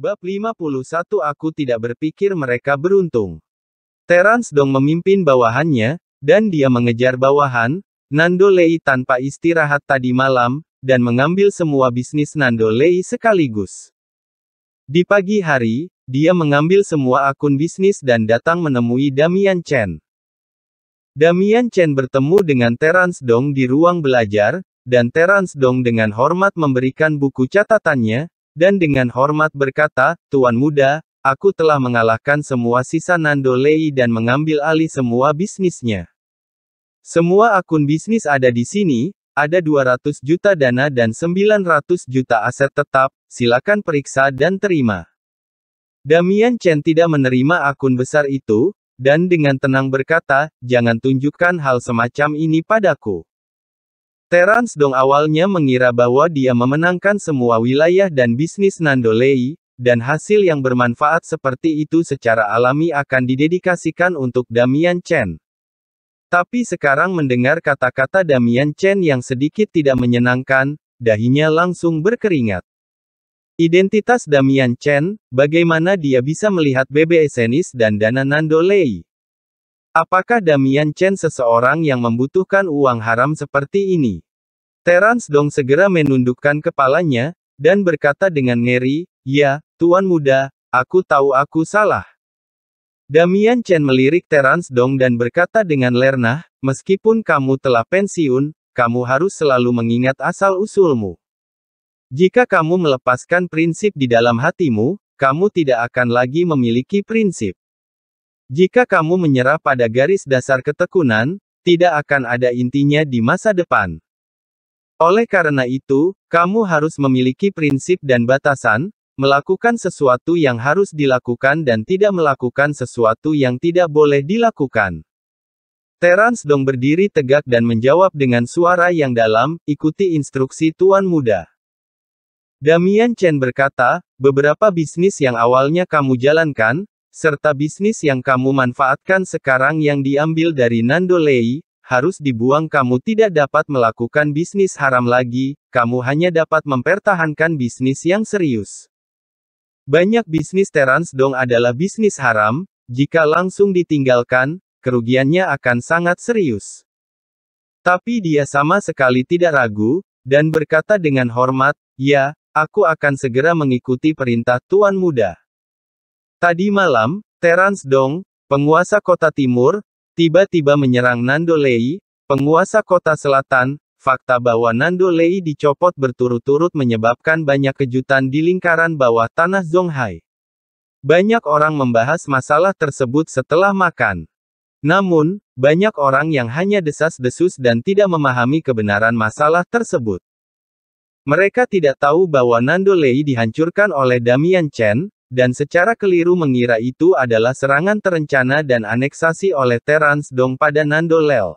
Bab 51 Aku tidak berpikir mereka beruntung. Terence Dong memimpin bawahannya, dan dia mengejar bawahan, Nando Lei tanpa istirahat tadi malam, dan mengambil semua bisnis Nando Lei sekaligus. Di pagi hari, dia mengambil semua akun bisnis dan datang menemui Damian Chen. Damian Chen bertemu dengan Terence Dong di ruang belajar, dan Terence Dong dengan hormat memberikan buku catatannya, dan dengan hormat berkata, Tuan Muda, aku telah mengalahkan semua sisa Nando Lei dan mengambil alih semua bisnisnya. Semua akun bisnis ada di sini, ada 200 juta dana dan 900 juta aset tetap, silakan periksa dan terima. Damian Chen tidak menerima akun besar itu, dan dengan tenang berkata, jangan tunjukkan hal semacam ini padaku. Terence Dong awalnya mengira bahwa dia memenangkan semua wilayah dan bisnis Nandolei, dan hasil yang bermanfaat seperti itu secara alami akan didedikasikan untuk Damian Chen. Tapi sekarang mendengar kata-kata Damian Chen yang sedikit tidak menyenangkan, dahinya langsung berkeringat. Identitas Damian Chen, bagaimana dia bisa melihat Bebe Esenis dan Dana Nandolei? Apakah Damian Chen seseorang yang membutuhkan uang haram seperti ini? Terence Dong segera menundukkan kepalanya, dan berkata dengan ngeri, Ya, Tuan Muda, aku tahu aku salah. Damian Chen melirik Terence Dong dan berkata dengan lernah, meskipun kamu telah pensiun, kamu harus selalu mengingat asal-usulmu. Jika kamu melepaskan prinsip di dalam hatimu, kamu tidak akan lagi memiliki prinsip. Jika kamu menyerah pada garis dasar ketekunan, tidak akan ada intinya di masa depan. Oleh karena itu, kamu harus memiliki prinsip dan batasan, melakukan sesuatu yang harus dilakukan dan tidak melakukan sesuatu yang tidak boleh dilakukan. Terence Dong berdiri tegak dan menjawab dengan suara yang dalam, ikuti instruksi Tuan Muda. Damian Chen berkata, beberapa bisnis yang awalnya kamu jalankan, serta bisnis yang kamu manfaatkan sekarang yang diambil dari Nando Lei, harus dibuang kamu tidak dapat melakukan bisnis haram lagi, kamu hanya dapat mempertahankan bisnis yang serius. Banyak bisnis Terans Dong adalah bisnis haram, jika langsung ditinggalkan, kerugiannya akan sangat serius. Tapi dia sama sekali tidak ragu, dan berkata dengan hormat, ya, aku akan segera mengikuti perintah Tuan Muda. Tadi malam, Terence Dong, penguasa kota timur, tiba-tiba menyerang Nando Lei, penguasa kota selatan. Fakta bahwa Nando Lei dicopot berturut-turut menyebabkan banyak kejutan di lingkaran bawah tanah Zhonghai. Banyak orang membahas masalah tersebut setelah makan. Namun, banyak orang yang hanya desas-desus dan tidak memahami kebenaran masalah tersebut. Mereka tidak tahu bahwa Nando Lei dihancurkan oleh Damian Chen, dan secara keliru mengira itu adalah serangan terencana dan aneksasi oleh Terence Dong pada Nando Leo.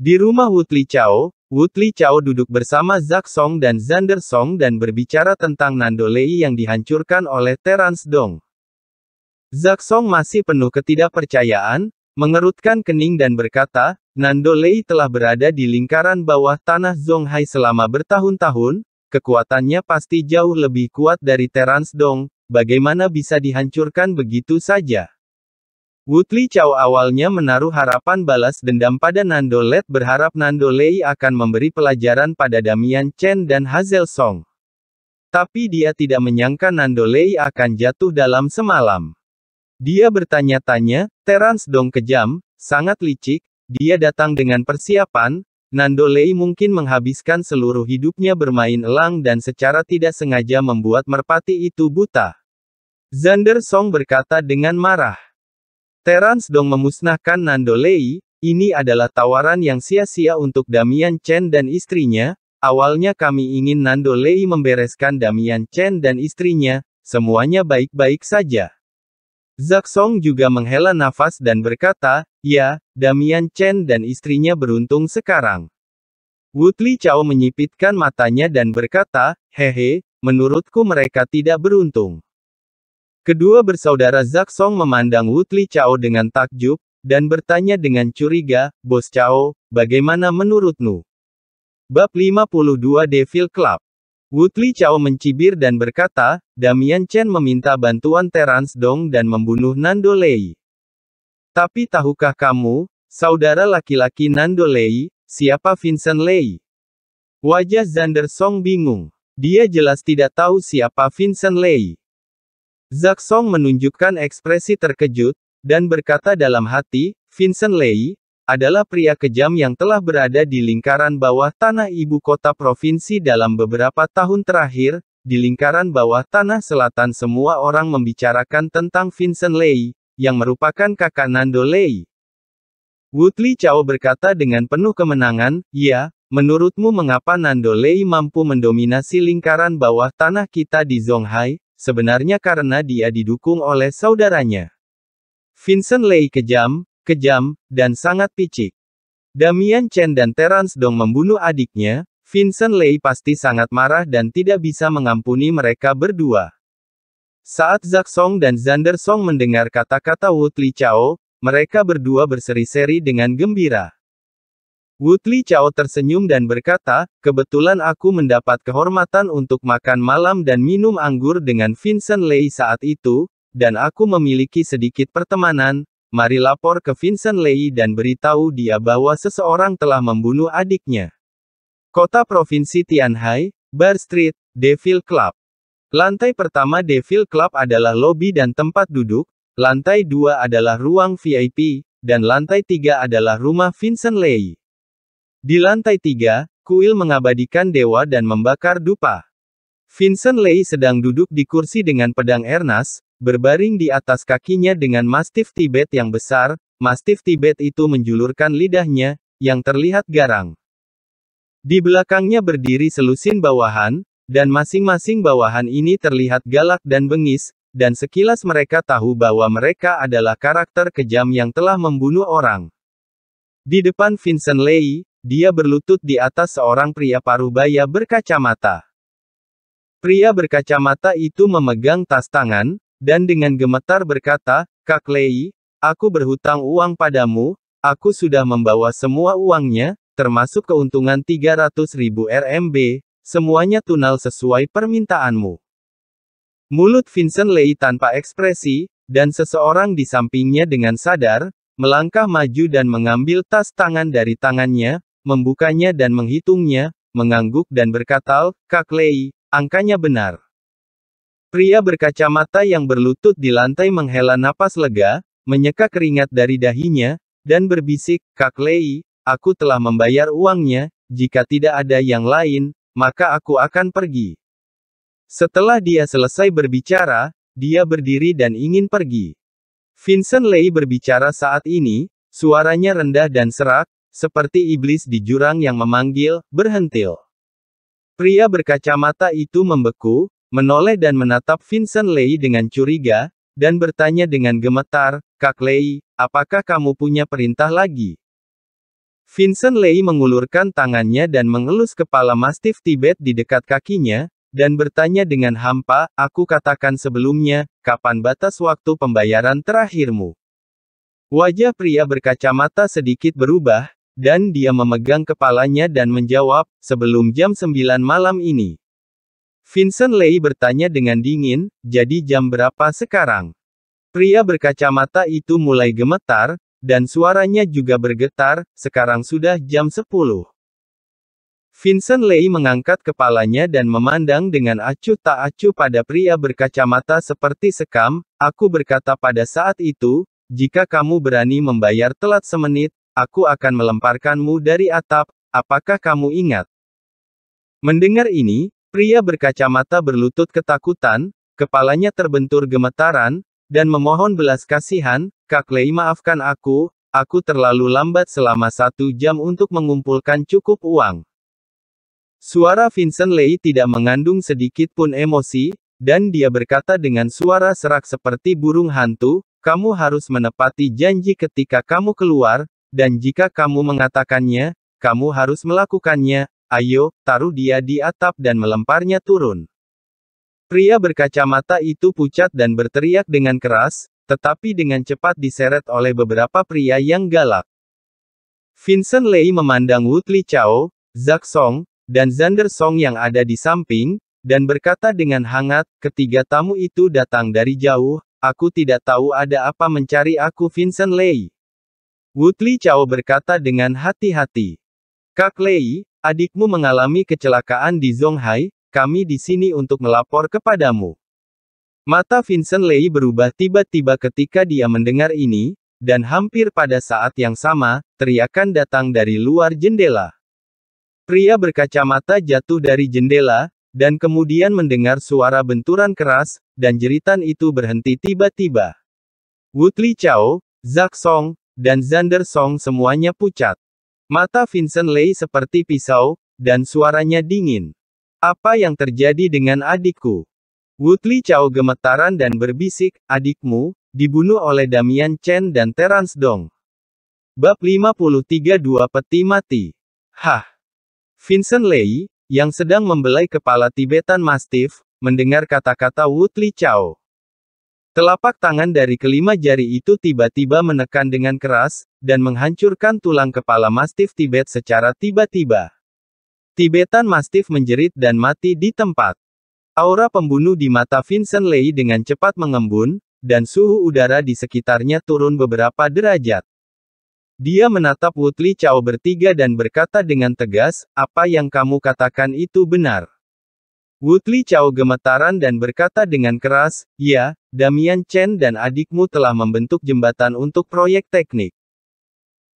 Di rumah Woodley Chao, Woodley Chao duduk bersama Zack Song dan Zander Song dan berbicara tentang Nando Lei yang dihancurkan oleh Terence Dong. Zack Song masih penuh ketidakpercayaan, mengerutkan kening dan berkata, Nando Lei telah berada di lingkaran bawah tanah Zhonghai selama bertahun-tahun, kekuatannya pasti jauh lebih kuat dari Terence Dong, bagaimana bisa dihancurkan begitu saja? Woodley Chow awalnya menaruh harapan balas dendam pada Nandolet berharap Nandolei akan memberi pelajaran pada Damian Chen dan Hazel Song. Tapi dia tidak menyangka Nandolei akan jatuh dalam semalam. Dia bertanya-tanya, Terence Dong kejam, sangat licik, dia datang dengan persiapan, Nandolei mungkin menghabiskan seluruh hidupnya bermain elang dan secara tidak sengaja membuat merpati itu buta. Zander Song berkata dengan marah. Terence Dong memusnahkan Nando Lei, ini adalah tawaran yang sia-sia untuk Damian Chen dan istrinya, awalnya kami ingin Nando Lei membereskan Damian Chen dan istrinya, semuanya baik-baik saja. Zak Song juga menghela nafas dan berkata, ya, Damian Chen dan istrinya beruntung sekarang. Woodley Chow menyipitkan matanya dan berkata, hehe, menurutku mereka tidak beruntung. Kedua bersaudara Song memandang Woodley Chao dengan takjub, dan bertanya dengan curiga, Bos Chao, bagaimana menurutmu? Bab 52 Devil Club Woodley Chao mencibir dan berkata, Damian Chen meminta bantuan Terence Dong dan membunuh Nando Lei. Tapi tahukah kamu, saudara laki-laki Nando Lei, siapa Vincent Lei? Wajah Zander Song bingung. Dia jelas tidak tahu siapa Vincent Lei. Song menunjukkan ekspresi terkejut, dan berkata dalam hati, Vincent Lei, adalah pria kejam yang telah berada di lingkaran bawah tanah ibu kota provinsi dalam beberapa tahun terakhir, di lingkaran bawah tanah selatan semua orang membicarakan tentang Vincent Lei, yang merupakan kakak Nando Lei. Woodley Chow berkata dengan penuh kemenangan, ya, menurutmu mengapa Nando Lei mampu mendominasi lingkaran bawah tanah kita di Zhonghai? sebenarnya karena dia didukung oleh saudaranya. Vincent Lei kejam, kejam, dan sangat picik. Damian Chen dan Terence Dong membunuh adiknya, Vincent Lei pasti sangat marah dan tidak bisa mengampuni mereka berdua. Saat Zak Song dan Zander Song mendengar kata-kata Wu Tli Chao, mereka berdua berseri-seri dengan gembira. Woodley Chao tersenyum dan berkata, kebetulan aku mendapat kehormatan untuk makan malam dan minum anggur dengan Vincent Lei saat itu, dan aku memiliki sedikit pertemanan, mari lapor ke Vincent Lei dan beritahu dia bahwa seseorang telah membunuh adiknya. Kota Provinsi Tianhai, Bar Street, Devil Club. Lantai pertama Devil Club adalah lobi dan tempat duduk, lantai dua adalah ruang VIP, dan lantai tiga adalah rumah Vincent Lei. Di lantai tiga, kuil mengabadikan dewa dan membakar dupa. Vincent Lei sedang duduk di kursi dengan pedang ernas, berbaring di atas kakinya dengan mastif Tibet yang besar, mastif Tibet itu menjulurkan lidahnya, yang terlihat garang. Di belakangnya berdiri selusin bawahan, dan masing-masing bawahan ini terlihat galak dan bengis, dan sekilas mereka tahu bahwa mereka adalah karakter kejam yang telah membunuh orang. Di depan Vincent Lei, dia berlutut di atas seorang pria parubaya berkacamata. Pria berkacamata itu memegang tas tangan, dan dengan gemetar berkata, Kak Lei, aku berhutang uang padamu, aku sudah membawa semua uangnya, termasuk keuntungan 300 ribu RMB, semuanya tunal sesuai permintaanmu. Mulut Vincent Lei tanpa ekspresi, dan seseorang di sampingnya dengan sadar, melangkah maju dan mengambil tas tangan dari tangannya, membukanya dan menghitungnya, mengangguk dan berkata, Kak Lei, angkanya benar. Pria berkacamata yang berlutut di lantai menghela napas lega, menyeka keringat dari dahinya, dan berbisik, Kak Lei, aku telah membayar uangnya, jika tidak ada yang lain, maka aku akan pergi. Setelah dia selesai berbicara, dia berdiri dan ingin pergi. Vincent Lei berbicara saat ini, suaranya rendah dan serak, seperti iblis di jurang yang memanggil, berhentil. Pria berkacamata itu membeku, menoleh dan menatap Vincent Lei dengan curiga, dan bertanya dengan gemetar, Kak Lei, apakah kamu punya perintah lagi? Vincent Lei mengulurkan tangannya dan mengelus kepala mastiff Tibet di dekat kakinya, dan bertanya dengan hampa, aku katakan sebelumnya, kapan batas waktu pembayaran terakhirmu? Wajah pria berkacamata sedikit berubah, dan dia memegang kepalanya dan menjawab, sebelum jam 9 malam ini. Vincent Lei bertanya dengan dingin, jadi jam berapa sekarang? Pria berkacamata itu mulai gemetar, dan suaranya juga bergetar, sekarang sudah jam 10. Vincent Lei mengangkat kepalanya dan memandang dengan acuh tak acuh pada pria berkacamata seperti sekam, aku berkata pada saat itu, jika kamu berani membayar telat semenit, aku akan melemparkanmu dari atap, apakah kamu ingat? Mendengar ini, pria berkacamata berlutut ketakutan, kepalanya terbentur gemetaran, dan memohon belas kasihan, Kak Lei maafkan aku, aku terlalu lambat selama satu jam untuk mengumpulkan cukup uang. Suara Vincent Lei tidak mengandung sedikit pun emosi, dan dia berkata dengan suara serak seperti burung hantu, kamu harus menepati janji ketika kamu keluar, dan jika kamu mengatakannya, kamu harus melakukannya, ayo, taruh dia di atap dan melemparnya turun. Pria berkacamata itu pucat dan berteriak dengan keras, tetapi dengan cepat diseret oleh beberapa pria yang galak. Vincent Lei memandang Woodley Chow, Zack Song, dan Zander Song yang ada di samping, dan berkata dengan hangat, ketiga tamu itu datang dari jauh, aku tidak tahu ada apa mencari aku Vincent Lei. Woodley Chao berkata dengan hati-hati. Kak Lei, adikmu mengalami kecelakaan di Zhonghai. kami di sini untuk melapor kepadamu. Mata Vincent Lei berubah tiba-tiba ketika dia mendengar ini, dan hampir pada saat yang sama, teriakan datang dari luar jendela. Pria berkacamata jatuh dari jendela, dan kemudian mendengar suara benturan keras, dan jeritan itu berhenti tiba-tiba. Woodley Chao, Zak Song, dan Zander Song semuanya pucat. Mata Vincent Lei seperti pisau, dan suaranya dingin. Apa yang terjadi dengan adikku? Woodley Chow gemetaran dan berbisik, adikmu, dibunuh oleh Damian Chen dan Terence Dong. Bab 53 Dua Peti Mati. Hah. Vincent Lei, yang sedang membelai kepala Tibetan Mastiff, mendengar kata-kata Woodley Chow. Telapak tangan dari kelima jari itu tiba-tiba menekan dengan keras, dan menghancurkan tulang kepala Mastif Tibet secara tiba-tiba. Tibetan Mastif menjerit dan mati di tempat. Aura pembunuh di mata Vincent Lei dengan cepat mengembun, dan suhu udara di sekitarnya turun beberapa derajat. Dia menatap Woodley Chow bertiga dan berkata dengan tegas, apa yang kamu katakan itu benar. Woodley Chow gemetaran dan berkata dengan keras, ya, Damian Chen dan adikmu telah membentuk jembatan untuk proyek teknik.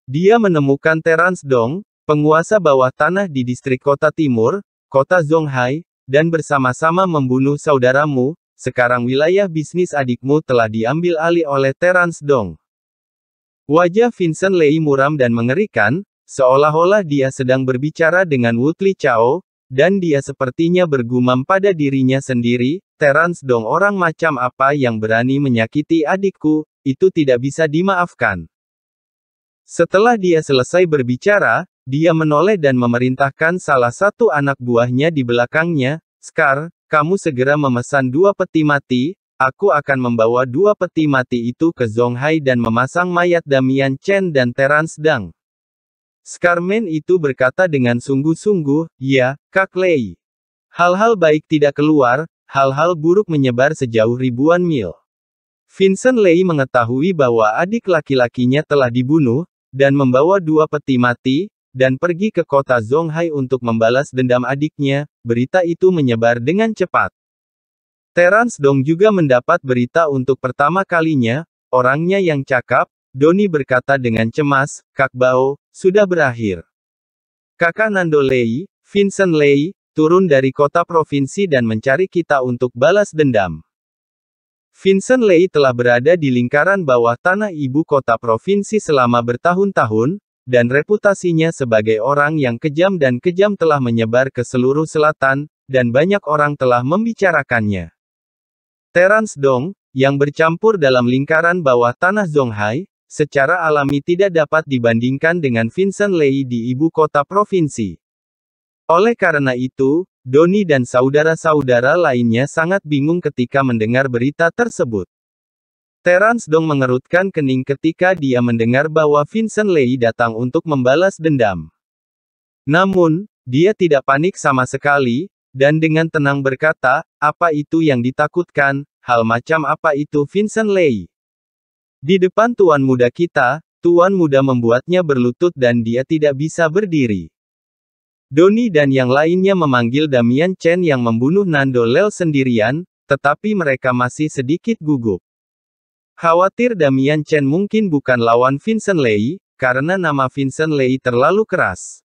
Dia menemukan Terence Dong, penguasa bawah tanah di distrik kota timur, kota Zhonghai, dan bersama-sama membunuh saudaramu, sekarang wilayah bisnis adikmu telah diambil alih oleh Terence Dong. Wajah Vincent Lei muram dan mengerikan, seolah-olah dia sedang berbicara dengan Woodley Chao, dan dia sepertinya bergumam pada dirinya sendiri, Terence Dong orang macam apa yang berani menyakiti adikku, itu tidak bisa dimaafkan. Setelah dia selesai berbicara, dia menoleh dan memerintahkan salah satu anak buahnya di belakangnya, Scar, kamu segera memesan dua peti mati, aku akan membawa dua peti mati itu ke Zhonghai dan memasang mayat Damian Chen dan Terence Dang. Scarman itu berkata dengan sungguh-sungguh, ya, Kak Lei. Hal-hal baik tidak keluar, Hal-hal buruk menyebar sejauh ribuan mil. Vincent Lei mengetahui bahwa adik laki-lakinya telah dibunuh, dan membawa dua peti mati, dan pergi ke kota Zhonghai untuk membalas dendam adiknya, berita itu menyebar dengan cepat. Terence Dong juga mendapat berita untuk pertama kalinya, orangnya yang cakap, Doni berkata dengan cemas, Kak Bao, sudah berakhir. Kakak Nando Lei, Vincent Lei, turun dari kota provinsi dan mencari kita untuk balas dendam. Vincent Lei telah berada di lingkaran bawah tanah ibu kota provinsi selama bertahun-tahun, dan reputasinya sebagai orang yang kejam dan kejam telah menyebar ke seluruh selatan, dan banyak orang telah membicarakannya. Terence Dong, yang bercampur dalam lingkaran bawah tanah Zhonghai, secara alami tidak dapat dibandingkan dengan Vincent Lei di ibu kota provinsi. Oleh karena itu, Doni dan saudara-saudara lainnya sangat bingung ketika mendengar berita tersebut. Terence Dong mengerutkan kening ketika dia mendengar bahwa Vincent Lei datang untuk membalas dendam. Namun, dia tidak panik sama sekali, dan dengan tenang berkata, apa itu yang ditakutkan, hal macam apa itu Vincent Lei. Di depan tuan muda kita, tuan muda membuatnya berlutut dan dia tidak bisa berdiri. Doni dan yang lainnya memanggil Damian Chen yang membunuh Nando Lel sendirian, tetapi mereka masih sedikit gugup. Khawatir Damian Chen mungkin bukan lawan Vincent Lei, karena nama Vincent Lei terlalu keras.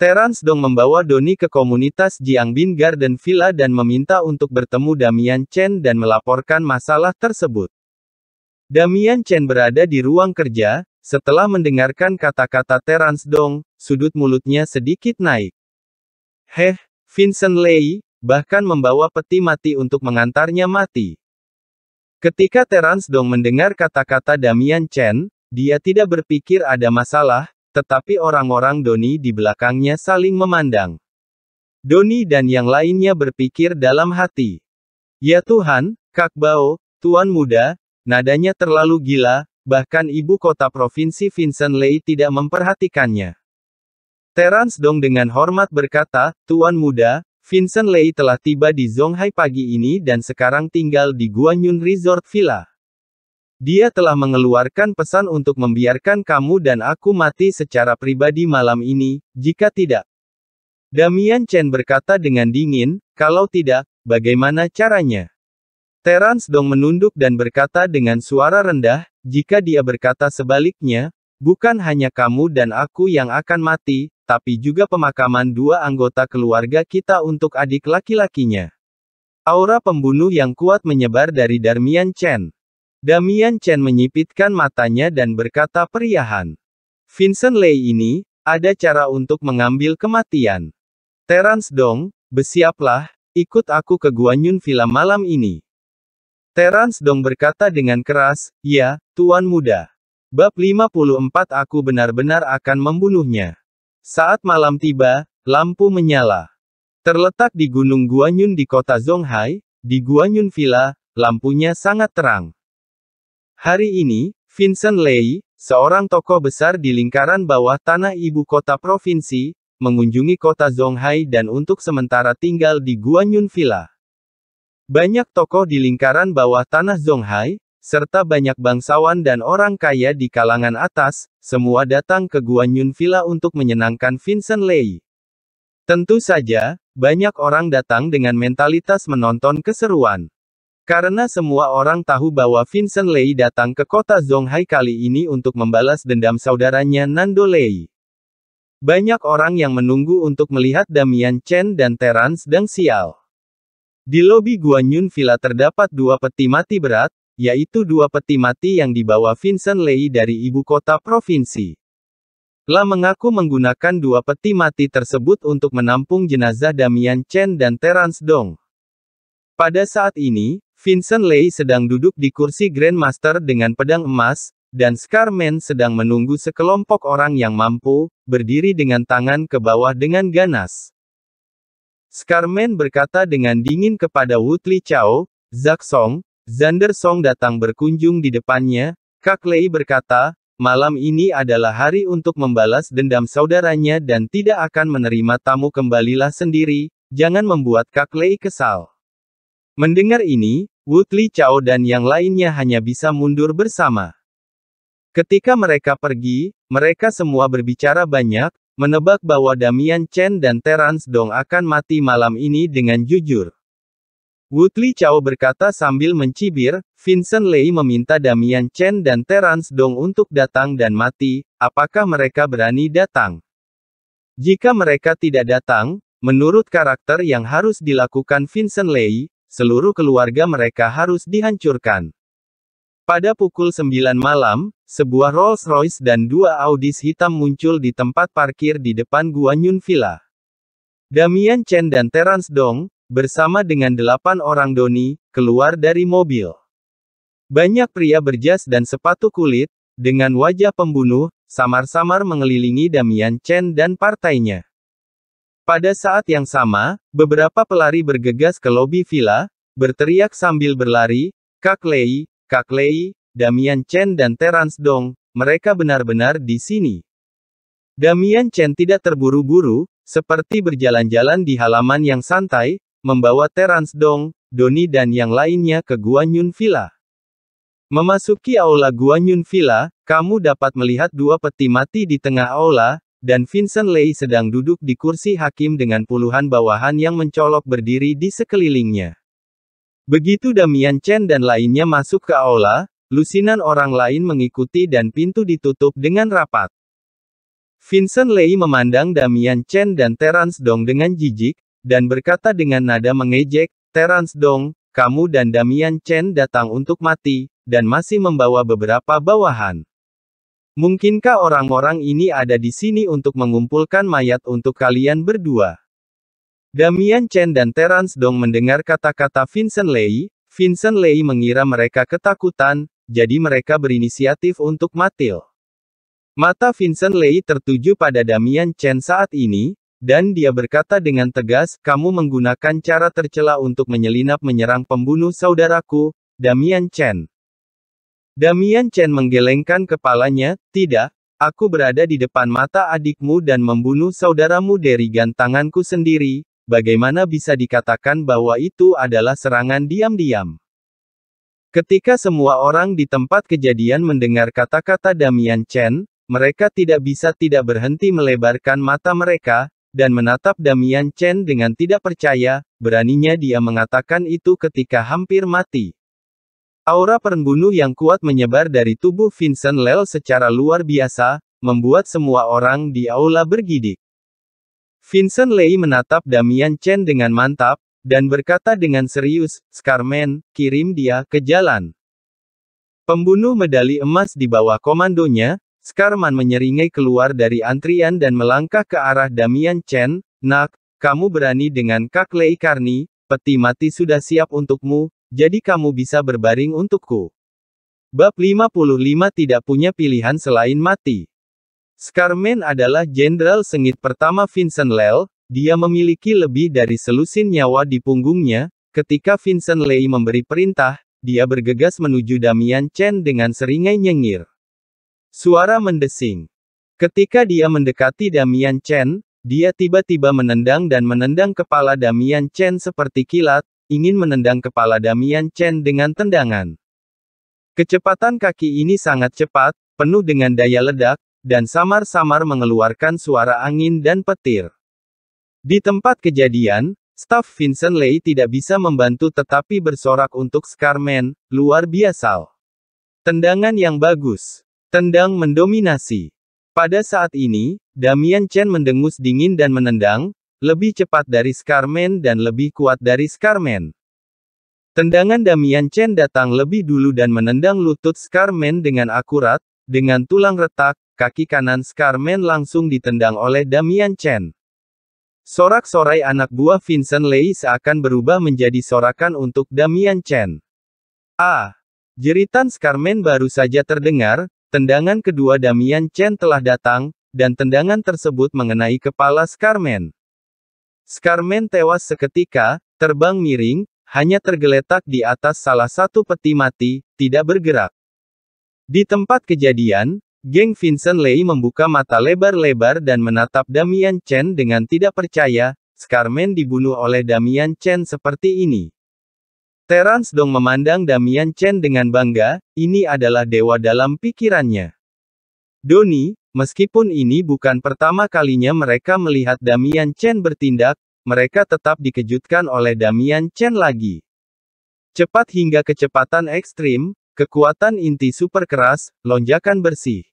Terence Dong membawa Doni ke komunitas Jiang Bin Garden Villa dan meminta untuk bertemu Damian Chen dan melaporkan masalah tersebut. Damian Chen berada di ruang kerja, setelah mendengarkan kata-kata Terence Dong, sudut mulutnya sedikit naik. Heh, Vincent Lei, bahkan membawa peti mati untuk mengantarnya mati. Ketika Terence Dong mendengar kata-kata Damian Chen, dia tidak berpikir ada masalah, tetapi orang-orang Doni di belakangnya saling memandang. Doni dan yang lainnya berpikir dalam hati. Ya Tuhan, Kak Bao, Tuan Muda, nadanya terlalu gila, bahkan ibu kota provinsi Vincent Lei tidak memperhatikannya. Terence Dong dengan hormat berkata, Tuan Muda, Vincent Lei telah tiba di Zonghai pagi ini dan sekarang tinggal di Guanyun Resort Villa. Dia telah mengeluarkan pesan untuk membiarkan kamu dan aku mati secara pribadi malam ini, jika tidak. Damian Chen berkata dengan dingin, kalau tidak, bagaimana caranya? Terence Dong menunduk dan berkata dengan suara rendah, jika dia berkata sebaliknya, bukan hanya kamu dan aku yang akan mati, tapi juga pemakaman dua anggota keluarga kita untuk adik laki-lakinya. Aura pembunuh yang kuat menyebar dari Darmian Chen. Damian Chen menyipitkan matanya dan berkata periahan. Vincent Lei ini, ada cara untuk mengambil kematian. Terence Dong, bersiaplah, ikut aku ke Guanyun Villa malam ini. Terence Dong berkata dengan keras, Ya, Tuan Muda. Bab 54 Aku benar-benar akan membunuhnya. Saat malam tiba, lampu menyala. Terletak di Gunung Guanyun di kota Zhonghai, di Guanyun Villa, lampunya sangat terang. Hari ini, Vincent Lei, seorang tokoh besar di lingkaran bawah tanah ibu kota provinsi, mengunjungi kota Zhonghai dan untuk sementara tinggal di Guanyun Villa. Banyak tokoh di lingkaran bawah tanah Zhonghai serta banyak bangsawan dan orang kaya di kalangan atas, semua datang ke Guanyun Villa untuk menyenangkan Vincent Lei. Tentu saja, banyak orang datang dengan mentalitas menonton keseruan. Karena semua orang tahu bahwa Vincent Lei datang ke kota Zhonghai kali ini untuk membalas dendam saudaranya Nando Lei. Banyak orang yang menunggu untuk melihat Damian Chen dan Terence Deng Xiao. Di lobi Guanyun Villa terdapat dua peti mati berat, yaitu dua peti mati yang dibawa Vincent Lei dari ibu kota provinsi. La mengaku menggunakan dua peti mati tersebut untuk menampung jenazah Damian Chen dan Terence Dong. Pada saat ini, Vincent Lei sedang duduk di kursi Grandmaster dengan pedang emas, dan Scarman sedang menunggu sekelompok orang yang mampu, berdiri dengan tangan ke bawah dengan ganas. Scarman berkata dengan dingin kepada Woodley Chao, Zak Song, Zander Song datang berkunjung di depannya, Kak Lei berkata, malam ini adalah hari untuk membalas dendam saudaranya dan tidak akan menerima tamu kembalilah sendiri, jangan membuat Kak Lei kesal. Mendengar ini, Woodley Chao dan yang lainnya hanya bisa mundur bersama. Ketika mereka pergi, mereka semua berbicara banyak, menebak bahwa Damian Chen dan Terence Dong akan mati malam ini dengan jujur. Woodley Chow berkata sambil mencibir, Vincent Lei meminta Damian Chen dan Terence Dong untuk datang dan mati, apakah mereka berani datang? Jika mereka tidak datang, menurut karakter yang harus dilakukan Vincent Lei, seluruh keluarga mereka harus dihancurkan. Pada pukul 9 malam, sebuah Rolls-Royce dan dua Audis hitam muncul di tempat parkir di depan Gua Nyun Villa. Damian Chen dan Terence Dong, bersama dengan delapan orang Doni, keluar dari mobil. Banyak pria berjas dan sepatu kulit, dengan wajah pembunuh, samar-samar mengelilingi Damian Chen dan partainya. Pada saat yang sama, beberapa pelari bergegas ke lobi villa, berteriak sambil berlari, Kak Lei, Kak Lei, Damian Chen dan Terence Dong, mereka benar-benar di sini. Damian Chen tidak terburu-buru, seperti berjalan-jalan di halaman yang santai, membawa Terence Dong, Doni dan yang lainnya ke Guanyun Villa. Memasuki aula Guanyun Villa, kamu dapat melihat dua peti mati di tengah aula, dan Vincent Lei sedang duduk di kursi hakim dengan puluhan bawahan yang mencolok berdiri di sekelilingnya. Begitu Damian Chen dan lainnya masuk ke aula, lusinan orang lain mengikuti dan pintu ditutup dengan rapat. Vincent Lei memandang Damian Chen dan Terence Dong dengan jijik, dan berkata dengan nada mengejek, Terence Dong, kamu dan Damian Chen datang untuk mati, dan masih membawa beberapa bawahan. Mungkinkah orang-orang ini ada di sini untuk mengumpulkan mayat untuk kalian berdua? Damian Chen dan Terence Dong mendengar kata-kata Vincent Lei, Vincent Lei mengira mereka ketakutan, jadi mereka berinisiatif untuk matil. Mata Vincent Lei tertuju pada Damian Chen saat ini, dan dia berkata dengan tegas, kamu menggunakan cara tercela untuk menyelinap menyerang pembunuh saudaraku, Damian Chen. Damian Chen menggelengkan kepalanya, tidak, aku berada di depan mata adikmu dan membunuh saudaramu dari gantanganku sendiri, bagaimana bisa dikatakan bahwa itu adalah serangan diam-diam? Ketika semua orang di tempat kejadian mendengar kata-kata Damian Chen, mereka tidak bisa tidak berhenti melebarkan mata mereka, dan menatap Damian Chen dengan tidak percaya, beraninya dia mengatakan itu ketika hampir mati. Aura perembunuh yang kuat menyebar dari tubuh Vincent Lel secara luar biasa, membuat semua orang di aula bergidik. Vincent Lei menatap Damian Chen dengan mantap, dan berkata dengan serius, Scarman, kirim dia ke jalan. Pembunuh medali emas di bawah komandonya, Scarman menyeringai keluar dari antrian dan melangkah ke arah Damian Chen, Nak, kamu berani dengan Kak Lei Karni, peti mati sudah siap untukmu, jadi kamu bisa berbaring untukku. Bab 55 tidak punya pilihan selain mati. Scarman adalah jenderal sengit pertama Vincent Lel, dia memiliki lebih dari selusin nyawa di punggungnya, ketika Vincent Lei memberi perintah, dia bergegas menuju Damian Chen dengan seringai nyengir. Suara mendesing. Ketika dia mendekati Damian Chen, dia tiba-tiba menendang dan menendang kepala Damian Chen seperti kilat, ingin menendang kepala Damian Chen dengan tendangan. Kecepatan kaki ini sangat cepat, penuh dengan daya ledak, dan samar-samar mengeluarkan suara angin dan petir. Di tempat kejadian, staf Vincent Lee tidak bisa membantu tetapi bersorak untuk Scarman, luar biasa. Tendangan yang bagus. Tendang mendominasi. Pada saat ini, Damian Chen mendengus dingin dan menendang, lebih cepat dari Scarman dan lebih kuat dari Scarman. Tendangan Damian Chen datang lebih dulu dan menendang lutut Scarman dengan akurat, dengan tulang retak, kaki kanan Scarman langsung ditendang oleh Damian Chen. Sorak-sorai anak buah Vincent Lei seakan berubah menjadi sorakan untuk Damian Chen. Ah! Jeritan Scarman baru saja terdengar, tendangan kedua Damian Chen telah datang, dan tendangan tersebut mengenai kepala Scarman. Scarman tewas seketika, terbang miring, hanya tergeletak di atas salah satu peti mati, tidak bergerak. Di tempat kejadian, Geng Vincent Lei membuka mata lebar-lebar dan menatap Damian Chen dengan tidak percaya, Scarman dibunuh oleh Damian Chen seperti ini. Terence Dong memandang Damian Chen dengan bangga, ini adalah dewa dalam pikirannya. Doni, meskipun ini bukan pertama kalinya mereka melihat Damian Chen bertindak, mereka tetap dikejutkan oleh Damian Chen lagi. Cepat hingga kecepatan ekstrim, Kekuatan inti super keras, lonjakan bersih.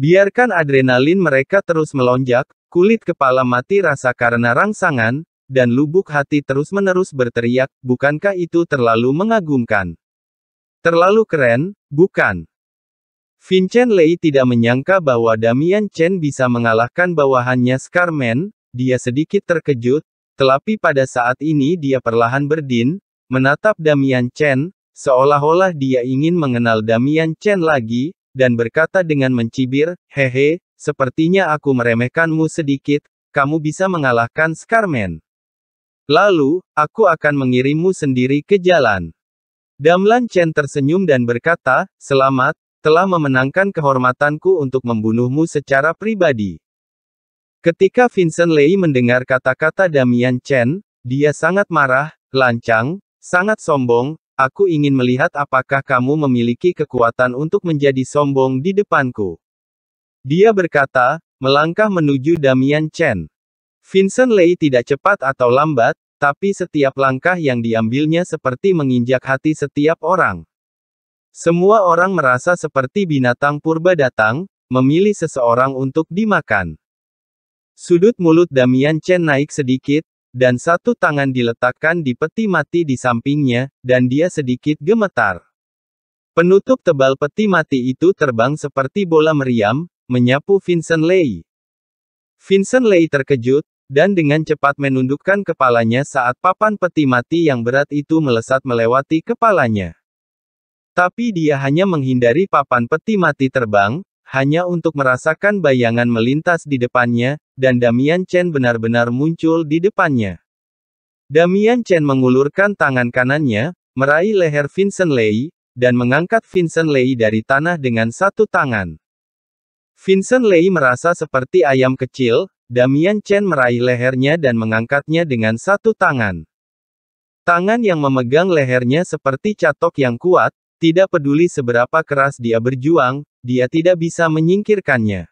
Biarkan adrenalin mereka terus melonjak, kulit kepala mati rasa karena rangsangan, dan lubuk hati terus-menerus berteriak, bukankah itu terlalu mengagumkan? Terlalu keren, bukan? Vincent Lei tidak menyangka bahwa Damian Chen bisa mengalahkan bawahannya Scarman, dia sedikit terkejut, tetapi pada saat ini dia perlahan berdin, menatap Damian Chen, Seolah-olah dia ingin mengenal Damian Chen lagi, dan berkata dengan mencibir, hehe, sepertinya aku meremehkanmu sedikit, kamu bisa mengalahkan Skarmen. Lalu, aku akan mengirimmu sendiri ke jalan. Damlan Chen tersenyum dan berkata, selamat, telah memenangkan kehormatanku untuk membunuhmu secara pribadi. Ketika Vincent Lei mendengar kata-kata Damian Chen, dia sangat marah, lancang, sangat sombong, Aku ingin melihat apakah kamu memiliki kekuatan untuk menjadi sombong di depanku. Dia berkata, melangkah menuju Damian Chen. Vincent Lei tidak cepat atau lambat, tapi setiap langkah yang diambilnya seperti menginjak hati setiap orang. Semua orang merasa seperti binatang purba datang, memilih seseorang untuk dimakan. Sudut mulut Damian Chen naik sedikit, dan satu tangan diletakkan di peti mati di sampingnya, dan dia sedikit gemetar. Penutup tebal peti mati itu terbang seperti bola meriam, menyapu Vincent Lei. Vincent Lei terkejut, dan dengan cepat menundukkan kepalanya saat papan peti mati yang berat itu melesat melewati kepalanya. Tapi dia hanya menghindari papan peti mati terbang, hanya untuk merasakan bayangan melintas di depannya, dan Damian Chen benar-benar muncul di depannya. Damian Chen mengulurkan tangan kanannya, meraih leher Vincent Lei, dan mengangkat Vincent Lei dari tanah dengan satu tangan. Vincent Lei merasa seperti ayam kecil, Damian Chen meraih lehernya dan mengangkatnya dengan satu tangan. Tangan yang memegang lehernya seperti catok yang kuat, tidak peduli seberapa keras dia berjuang, dia tidak bisa menyingkirkannya.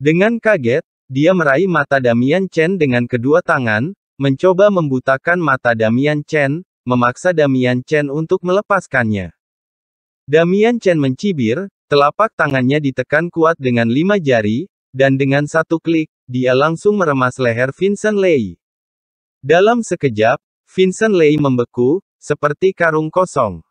Dengan kaget, dia meraih mata Damian Chen dengan kedua tangan, mencoba membutakan mata Damian Chen, memaksa Damian Chen untuk melepaskannya. Damian Chen mencibir, telapak tangannya ditekan kuat dengan lima jari, dan dengan satu klik, dia langsung meremas leher Vincent Lei. Dalam sekejap, Vincent Lei membeku, seperti karung kosong.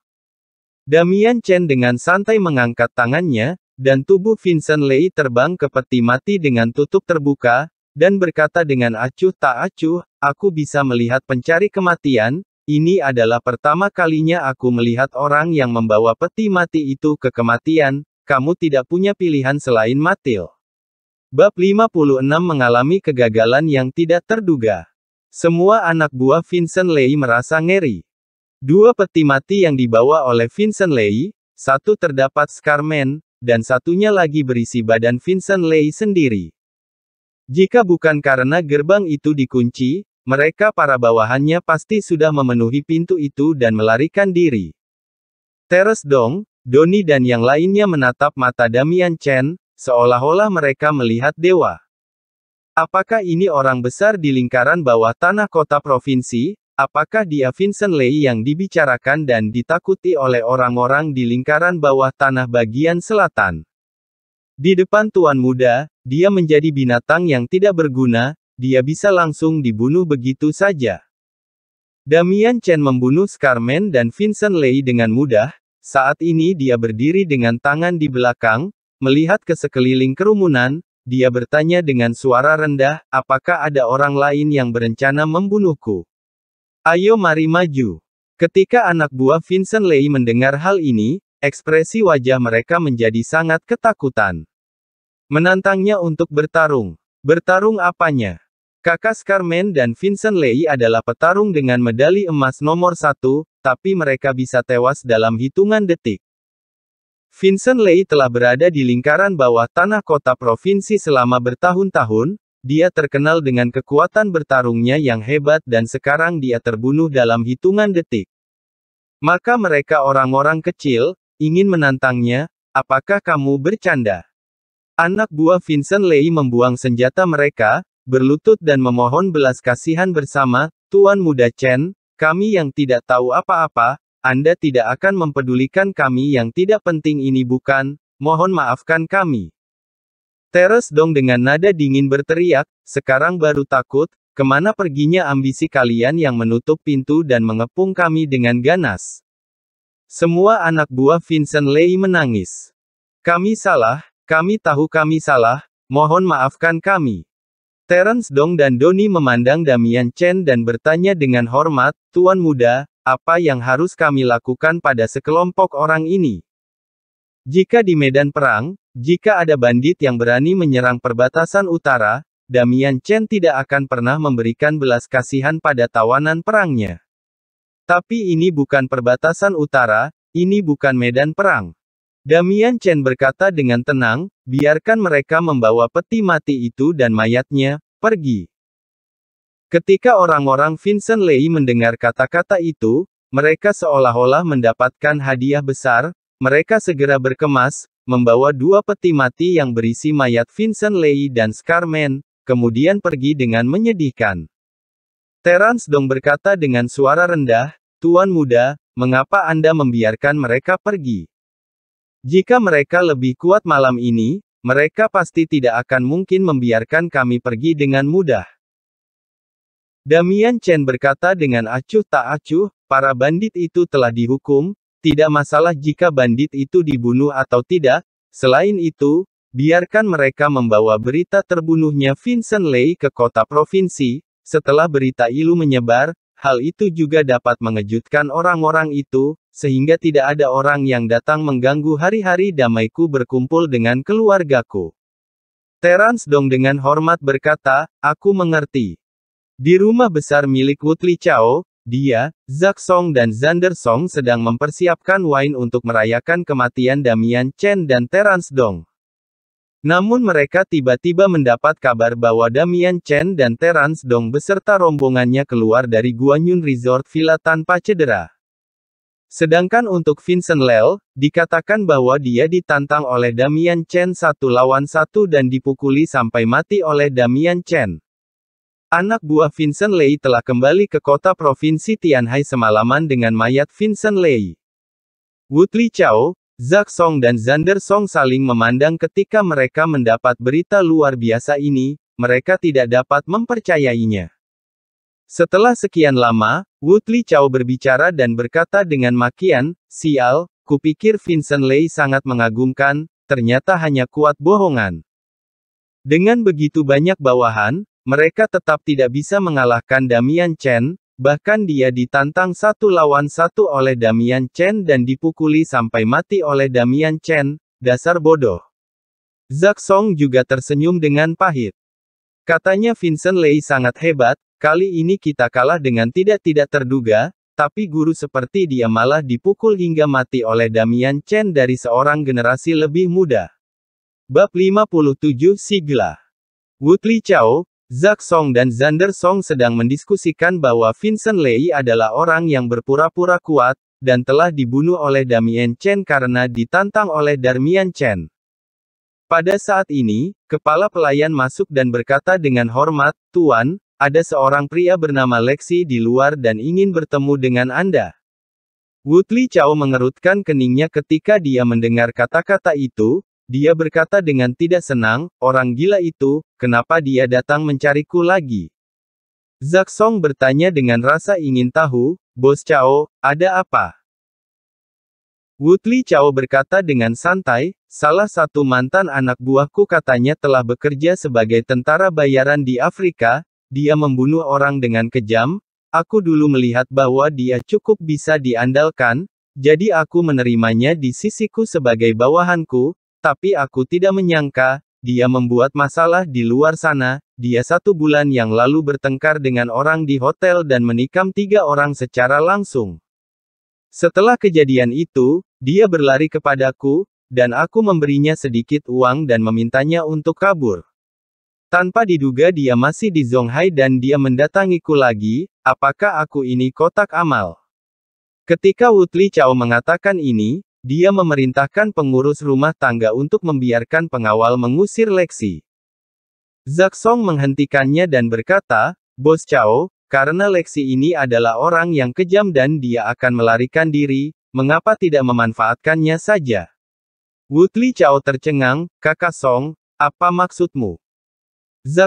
Damian Chen dengan santai mengangkat tangannya, dan tubuh Vincent Lei terbang ke peti mati dengan tutup terbuka, dan berkata dengan acuh tak acuh, aku bisa melihat pencari kematian, ini adalah pertama kalinya aku melihat orang yang membawa peti mati itu ke kematian, kamu tidak punya pilihan selain matil. Bab 56 mengalami kegagalan yang tidak terduga. Semua anak buah Vincent Lei merasa ngeri. Dua peti mati yang dibawa oleh Vincent Lei, satu terdapat Scarman, dan satunya lagi berisi badan Vincent Lei sendiri. Jika bukan karena gerbang itu dikunci, mereka para bawahannya pasti sudah memenuhi pintu itu dan melarikan diri. Teres Dong, Doni dan yang lainnya menatap mata Damian Chen, seolah-olah mereka melihat dewa. Apakah ini orang besar di lingkaran bawah tanah kota provinsi, Apakah dia Vincent Lee yang dibicarakan dan ditakuti oleh orang-orang di lingkaran bawah tanah bagian selatan? Di depan tuan muda, dia menjadi binatang yang tidak berguna, dia bisa langsung dibunuh begitu saja. Damian Chen membunuh Scarman dan Vincent Lee dengan mudah, saat ini dia berdiri dengan tangan di belakang, melihat ke sekeliling kerumunan, dia bertanya dengan suara rendah, apakah ada orang lain yang berencana membunuhku? Ayo mari maju. Ketika anak buah Vincent Lei mendengar hal ini, ekspresi wajah mereka menjadi sangat ketakutan. Menantangnya untuk bertarung. Bertarung apanya? Kakak Scarman dan Vincent Lei adalah petarung dengan medali emas nomor satu, tapi mereka bisa tewas dalam hitungan detik. Vincent Lei telah berada di lingkaran bawah tanah kota provinsi selama bertahun-tahun, dia terkenal dengan kekuatan bertarungnya yang hebat dan sekarang dia terbunuh dalam hitungan detik. Maka mereka orang-orang kecil, ingin menantangnya, apakah kamu bercanda? Anak buah Vincent Lei membuang senjata mereka, berlutut dan memohon belas kasihan bersama, Tuan Muda Chen, kami yang tidak tahu apa-apa, Anda tidak akan mempedulikan kami yang tidak penting ini bukan, mohon maafkan kami. Teres Dong dengan nada dingin berteriak, sekarang baru takut, kemana perginya ambisi kalian yang menutup pintu dan mengepung kami dengan ganas. Semua anak buah Vincent Lei menangis. Kami salah, kami tahu kami salah, mohon maafkan kami. Terence Dong dan Doni memandang Damian Chen dan bertanya dengan hormat, Tuan Muda, apa yang harus kami lakukan pada sekelompok orang ini? Jika di medan perang, jika ada bandit yang berani menyerang perbatasan utara, Damian Chen tidak akan pernah memberikan belas kasihan pada tawanan perangnya. Tapi ini bukan perbatasan utara, ini bukan medan perang. Damian Chen berkata dengan tenang, biarkan mereka membawa peti mati itu dan mayatnya, pergi. Ketika orang-orang Vincent Lei mendengar kata-kata itu, mereka seolah-olah mendapatkan hadiah besar, mereka segera berkemas, membawa dua peti mati yang berisi mayat Vincent Lei dan Scarman, kemudian pergi dengan menyedihkan. Terence Dong berkata dengan suara rendah, Tuan muda, mengapa Anda membiarkan mereka pergi? Jika mereka lebih kuat malam ini, mereka pasti tidak akan mungkin membiarkan kami pergi dengan mudah. Damian Chen berkata dengan acuh tak acuh, para bandit itu telah dihukum, tidak masalah jika bandit itu dibunuh atau tidak, selain itu, biarkan mereka membawa berita terbunuhnya Vincent Lei ke kota provinsi, setelah berita ilu menyebar, hal itu juga dapat mengejutkan orang-orang itu, sehingga tidak ada orang yang datang mengganggu hari-hari damaiku berkumpul dengan keluargaku. Terence Dong dengan hormat berkata, aku mengerti. Di rumah besar milik Woodley Chao, dia, Zack Song dan Zander Song sedang mempersiapkan wine untuk merayakan kematian Damian Chen dan Terence Dong. Namun mereka tiba-tiba mendapat kabar bahwa Damian Chen dan Terence Dong beserta rombongannya keluar dari Guanyun Resort Villa tanpa cedera. Sedangkan untuk Vincent Lel, dikatakan bahwa dia ditantang oleh Damian Chen satu lawan satu dan dipukuli sampai mati oleh Damian Chen. Anak buah Vincent Lei telah kembali ke kota provinsi Tianhai semalaman dengan mayat Vincent Lei. Woodley Chao, Zhang Song dan Zander Song saling memandang ketika mereka mendapat berita luar biasa ini, mereka tidak dapat mempercayainya. Setelah sekian lama, Woodley Chao berbicara dan berkata dengan makian, Sial, kupikir Vincent Lei sangat mengagumkan, ternyata hanya kuat bohongan. Dengan begitu banyak bawahan, mereka tetap tidak bisa mengalahkan Damian Chen, bahkan dia ditantang satu lawan satu oleh Damian Chen dan dipukuli sampai mati oleh Damian Chen, dasar bodoh. Zack Song juga tersenyum dengan pahit. Katanya Vincent Lei sangat hebat, kali ini kita kalah dengan tidak-tidak terduga, tapi guru seperti dia malah dipukul hingga mati oleh Damian Chen dari seorang generasi lebih muda. Bab 57 Sigla Woodley Chow, Zack Song dan Zander Song sedang mendiskusikan bahwa Vincent Lei adalah orang yang berpura-pura kuat, dan telah dibunuh oleh Damien Chen karena ditantang oleh Darmian Chen. Pada saat ini, kepala pelayan masuk dan berkata dengan hormat, Tuan, ada seorang pria bernama Lexi di luar dan ingin bertemu dengan Anda. Woodley Chow mengerutkan keningnya ketika dia mendengar kata-kata itu, dia berkata dengan tidak senang, orang gila itu, kenapa dia datang mencariku lagi? Song bertanya dengan rasa ingin tahu, Bos Chao, ada apa? Woodley Chao berkata dengan santai, salah satu mantan anak buahku katanya telah bekerja sebagai tentara bayaran di Afrika, dia membunuh orang dengan kejam, aku dulu melihat bahwa dia cukup bisa diandalkan, jadi aku menerimanya di sisiku sebagai bawahanku, tapi aku tidak menyangka, dia membuat masalah di luar sana, dia satu bulan yang lalu bertengkar dengan orang di hotel dan menikam tiga orang secara langsung. Setelah kejadian itu, dia berlari kepadaku, dan aku memberinya sedikit uang dan memintanya untuk kabur. Tanpa diduga dia masih di Zhonghai dan dia mendatangiku lagi, apakah aku ini kotak amal? Ketika Wutli Chao mengatakan ini, dia memerintahkan pengurus rumah tangga untuk membiarkan pengawal mengusir Lexi. Song menghentikannya dan berkata, Bos Chao, karena Lexi ini adalah orang yang kejam dan dia akan melarikan diri, mengapa tidak memanfaatkannya saja? Woodley Chao tercengang, kakak Song, apa maksudmu?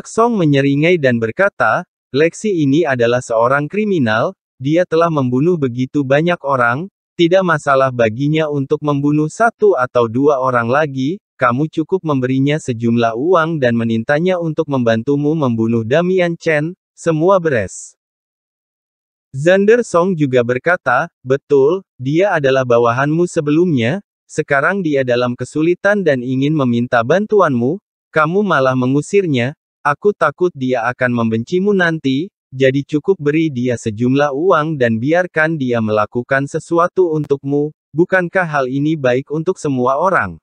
Song menyeringai dan berkata, Lexi ini adalah seorang kriminal, dia telah membunuh begitu banyak orang, tidak masalah baginya untuk membunuh satu atau dua orang lagi, kamu cukup memberinya sejumlah uang dan menintanya untuk membantumu membunuh Damian Chen, semua beres. Zander Song juga berkata, betul, dia adalah bawahanmu sebelumnya, sekarang dia dalam kesulitan dan ingin meminta bantuanmu, kamu malah mengusirnya, aku takut dia akan membencimu nanti, jadi cukup beri dia sejumlah uang dan biarkan dia melakukan sesuatu untukmu, bukankah hal ini baik untuk semua orang?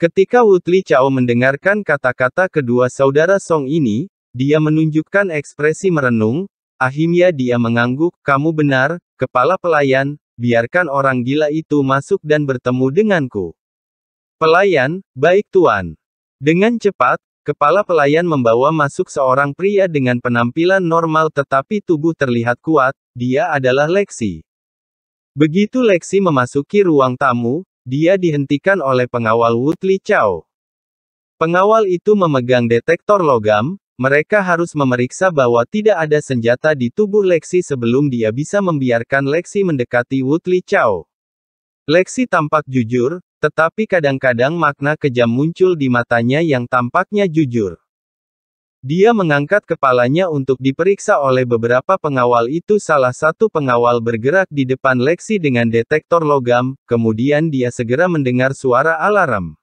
Ketika Wutli Chao mendengarkan kata-kata kedua saudara Song ini, dia menunjukkan ekspresi merenung, Akhirnya dia mengangguk, kamu benar, kepala pelayan, biarkan orang gila itu masuk dan bertemu denganku. Pelayan, baik tuan. Dengan cepat, Kepala pelayan membawa masuk seorang pria dengan penampilan normal tetapi tubuh terlihat kuat, dia adalah Lexi. Begitu Lexi memasuki ruang tamu, dia dihentikan oleh pengawal Woodley Chow. Pengawal itu memegang detektor logam, mereka harus memeriksa bahwa tidak ada senjata di tubuh Lexi sebelum dia bisa membiarkan Lexi mendekati Woodley Chow. Lexi tampak jujur, tetapi kadang-kadang makna kejam muncul di matanya yang tampaknya jujur. Dia mengangkat kepalanya untuk diperiksa oleh beberapa pengawal itu salah satu pengawal bergerak di depan Lexi dengan detektor logam, kemudian dia segera mendengar suara alarm.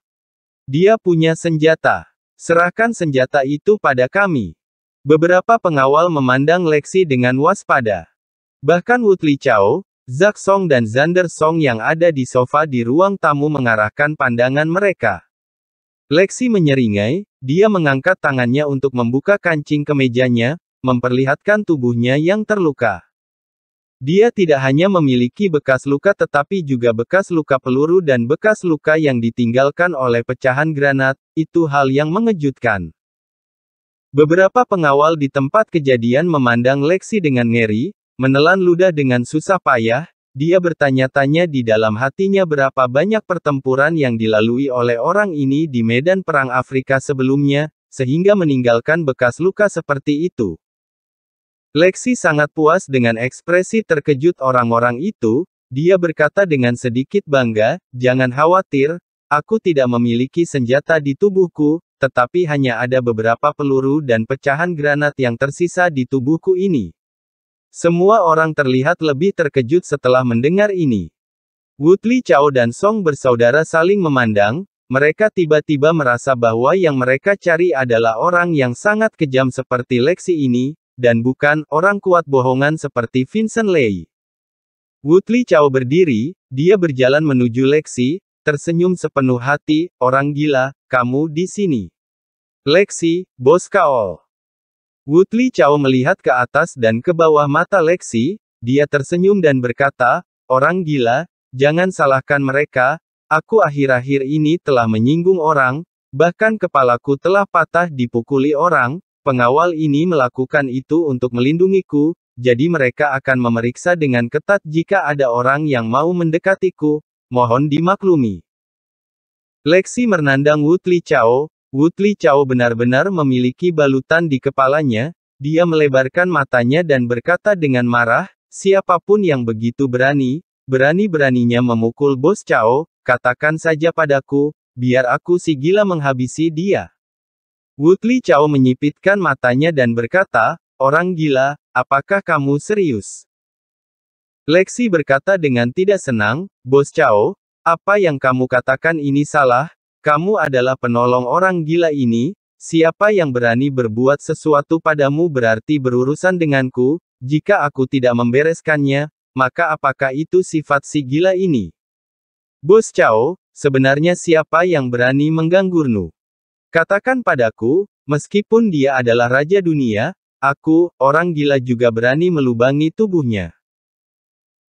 Dia punya senjata. Serahkan senjata itu pada kami. Beberapa pengawal memandang Lexi dengan waspada. Bahkan Woodley Chow, Zack Song dan Zander Song yang ada di sofa di ruang tamu mengarahkan pandangan mereka. Lexi menyeringai, dia mengangkat tangannya untuk membuka kancing kemejanya, memperlihatkan tubuhnya yang terluka. Dia tidak hanya memiliki bekas luka tetapi juga bekas luka peluru dan bekas luka yang ditinggalkan oleh pecahan granat, itu hal yang mengejutkan. Beberapa pengawal di tempat kejadian memandang Lexi dengan ngeri, Menelan ludah dengan susah payah, dia bertanya-tanya di dalam hatinya berapa banyak pertempuran yang dilalui oleh orang ini di medan perang Afrika sebelumnya, sehingga meninggalkan bekas luka seperti itu. Lexi sangat puas dengan ekspresi terkejut orang-orang itu, dia berkata dengan sedikit bangga, jangan khawatir, aku tidak memiliki senjata di tubuhku, tetapi hanya ada beberapa peluru dan pecahan granat yang tersisa di tubuhku ini. Semua orang terlihat lebih terkejut setelah mendengar ini. Woodley Chow dan Song bersaudara saling memandang, mereka tiba-tiba merasa bahwa yang mereka cari adalah orang yang sangat kejam seperti Lexi ini, dan bukan orang kuat bohongan seperti Vincent Lei. Woodley Chow berdiri, dia berjalan menuju Lexi, tersenyum sepenuh hati, orang gila, kamu di sini. Lexi, bos Kaol. Woodley Chow melihat ke atas dan ke bawah mata Lexi, dia tersenyum dan berkata, Orang gila, jangan salahkan mereka, aku akhir-akhir ini telah menyinggung orang, bahkan kepalaku telah patah dipukuli orang, pengawal ini melakukan itu untuk melindungiku, jadi mereka akan memeriksa dengan ketat jika ada orang yang mau mendekatiku, mohon dimaklumi. Lexi menandang Woodley Chow, Woodley Chow benar-benar memiliki balutan di kepalanya, dia melebarkan matanya dan berkata dengan marah, siapapun yang begitu berani, berani-beraninya memukul bos Chow, katakan saja padaku, biar aku si gila menghabisi dia. Woodley Chow menyipitkan matanya dan berkata, orang gila, apakah kamu serius? Lexi berkata dengan tidak senang, bos Chow, apa yang kamu katakan ini salah, kamu adalah penolong orang gila ini, siapa yang berani berbuat sesuatu padamu berarti berurusan denganku, jika aku tidak membereskannya, maka apakah itu sifat si gila ini? Bos Chao, sebenarnya siapa yang berani mengganggurnu? Katakan padaku, meskipun dia adalah raja dunia, aku, orang gila juga berani melubangi tubuhnya.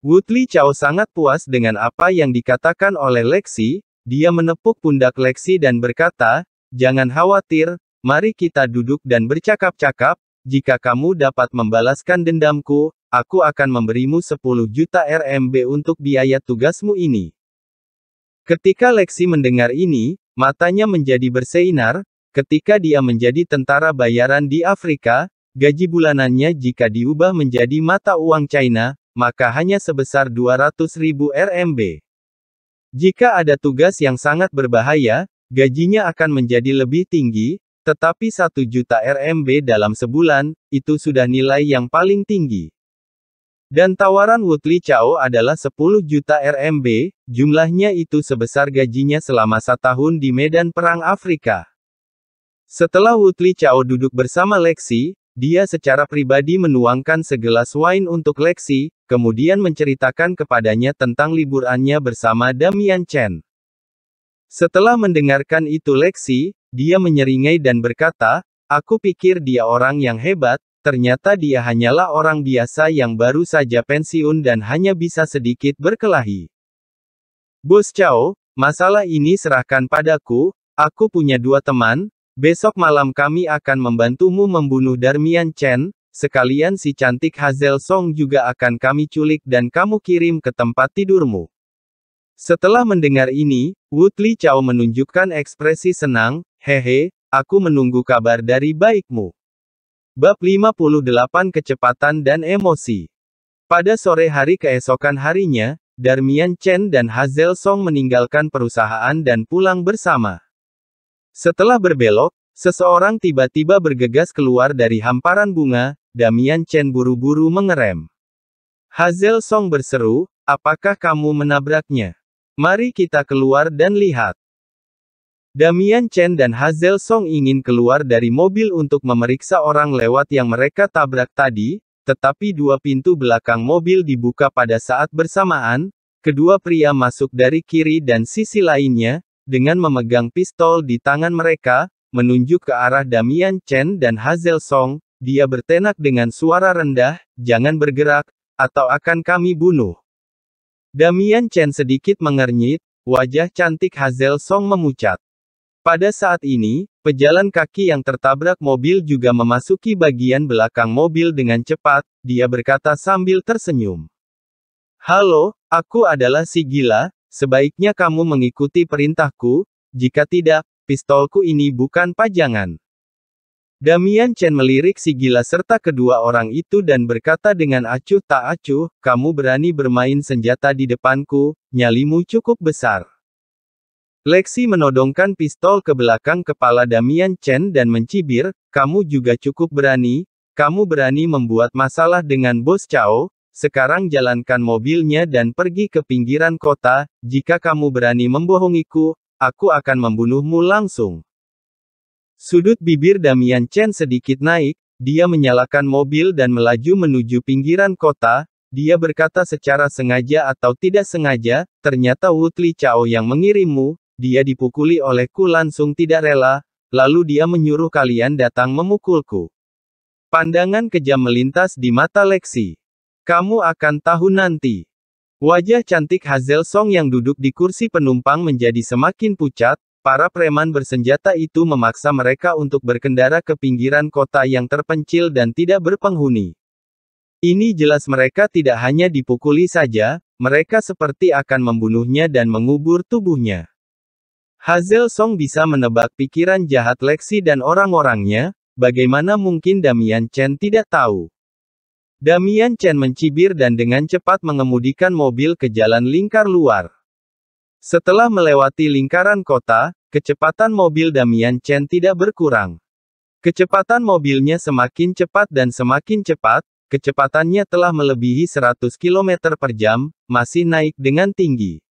Woodley Chao sangat puas dengan apa yang dikatakan oleh Lexi, dia menepuk pundak Lexi dan berkata, Jangan khawatir, mari kita duduk dan bercakap-cakap, jika kamu dapat membalaskan dendamku, aku akan memberimu 10 juta RMB untuk biaya tugasmu ini. Ketika Lexi mendengar ini, matanya menjadi berseinar, ketika dia menjadi tentara bayaran di Afrika, gaji bulanannya jika diubah menjadi mata uang China, maka hanya sebesar 200 ribu RMB. Jika ada tugas yang sangat berbahaya, gajinya akan menjadi lebih tinggi, tetapi 1 juta RMB dalam sebulan, itu sudah nilai yang paling tinggi. Dan tawaran Woodley Chao adalah 10 juta RMB, jumlahnya itu sebesar gajinya selama setahun di medan perang Afrika. Setelah Woodley Chao duduk bersama Lexi, dia secara pribadi menuangkan segelas wine untuk Lexi, kemudian menceritakan kepadanya tentang liburannya bersama Damian Chen. Setelah mendengarkan itu Lexi, dia menyeringai dan berkata, aku pikir dia orang yang hebat, ternyata dia hanyalah orang biasa yang baru saja pensiun dan hanya bisa sedikit berkelahi. Bos Chao, masalah ini serahkan padaku, aku punya dua teman, Besok malam kami akan membantumu membunuh Darmian Chen, sekalian si cantik Hazel Song juga akan kami culik dan kamu kirim ke tempat tidurmu. Setelah mendengar ini, Woodley Chow menunjukkan ekspresi senang, hehe, aku menunggu kabar dari baikmu. Bab 58 Kecepatan dan Emosi Pada sore hari keesokan harinya, Darmian Chen dan Hazel Song meninggalkan perusahaan dan pulang bersama. Setelah berbelok, seseorang tiba-tiba bergegas keluar dari hamparan bunga, Damian Chen buru-buru mengerem. Hazel Song berseru, apakah kamu menabraknya? Mari kita keluar dan lihat. Damian Chen dan Hazel Song ingin keluar dari mobil untuk memeriksa orang lewat yang mereka tabrak tadi, tetapi dua pintu belakang mobil dibuka pada saat bersamaan, kedua pria masuk dari kiri dan sisi lainnya, dengan memegang pistol di tangan mereka, menunjuk ke arah Damian Chen dan Hazel Song, dia bertenak dengan suara rendah, jangan bergerak, atau akan kami bunuh. Damian Chen sedikit mengernyit, wajah cantik Hazel Song memucat. Pada saat ini, pejalan kaki yang tertabrak mobil juga memasuki bagian belakang mobil dengan cepat, dia berkata sambil tersenyum. Halo, aku adalah si gila, Sebaiknya kamu mengikuti perintahku, jika tidak, pistolku ini bukan pajangan. Damian Chen melirik si gila serta kedua orang itu dan berkata dengan acuh tak acuh, kamu berani bermain senjata di depanku, nyalimu cukup besar. Lexi menodongkan pistol ke belakang kepala Damian Chen dan mencibir, kamu juga cukup berani, kamu berani membuat masalah dengan bos Chao, sekarang jalankan mobilnya dan pergi ke pinggiran kota, jika kamu berani membohongiku, aku akan membunuhmu langsung. Sudut bibir Damian Chen sedikit naik, dia menyalakan mobil dan melaju menuju pinggiran kota, dia berkata secara sengaja atau tidak sengaja, ternyata Wutli Chao yang mengirimmu, dia dipukuli olehku langsung tidak rela, lalu dia menyuruh kalian datang memukulku. Pandangan kejam melintas di mata Lexi. Kamu akan tahu nanti. Wajah cantik Hazel Song yang duduk di kursi penumpang menjadi semakin pucat, para preman bersenjata itu memaksa mereka untuk berkendara ke pinggiran kota yang terpencil dan tidak berpenghuni. Ini jelas mereka tidak hanya dipukuli saja, mereka seperti akan membunuhnya dan mengubur tubuhnya. Hazel Song bisa menebak pikiran jahat Lexi dan orang-orangnya, bagaimana mungkin Damian Chen tidak tahu. Damian Chen mencibir dan dengan cepat mengemudikan mobil ke jalan lingkar luar. Setelah melewati lingkaran kota, kecepatan mobil Damian Chen tidak berkurang. Kecepatan mobilnya semakin cepat dan semakin cepat, kecepatannya telah melebihi 100 km per jam, masih naik dengan tinggi.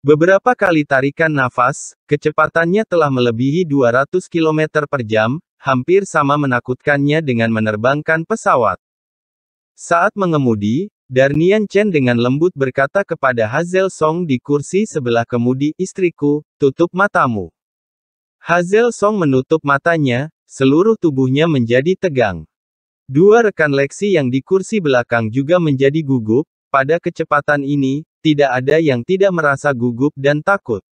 Beberapa kali tarikan nafas, kecepatannya telah melebihi 200 km per jam, hampir sama menakutkannya dengan menerbangkan pesawat. Saat mengemudi, Darnian Chen dengan lembut berkata kepada Hazel Song di kursi sebelah kemudi, istriku, tutup matamu. Hazel Song menutup matanya, seluruh tubuhnya menjadi tegang. Dua rekan Lexi yang di kursi belakang juga menjadi gugup, pada kecepatan ini, tidak ada yang tidak merasa gugup dan takut.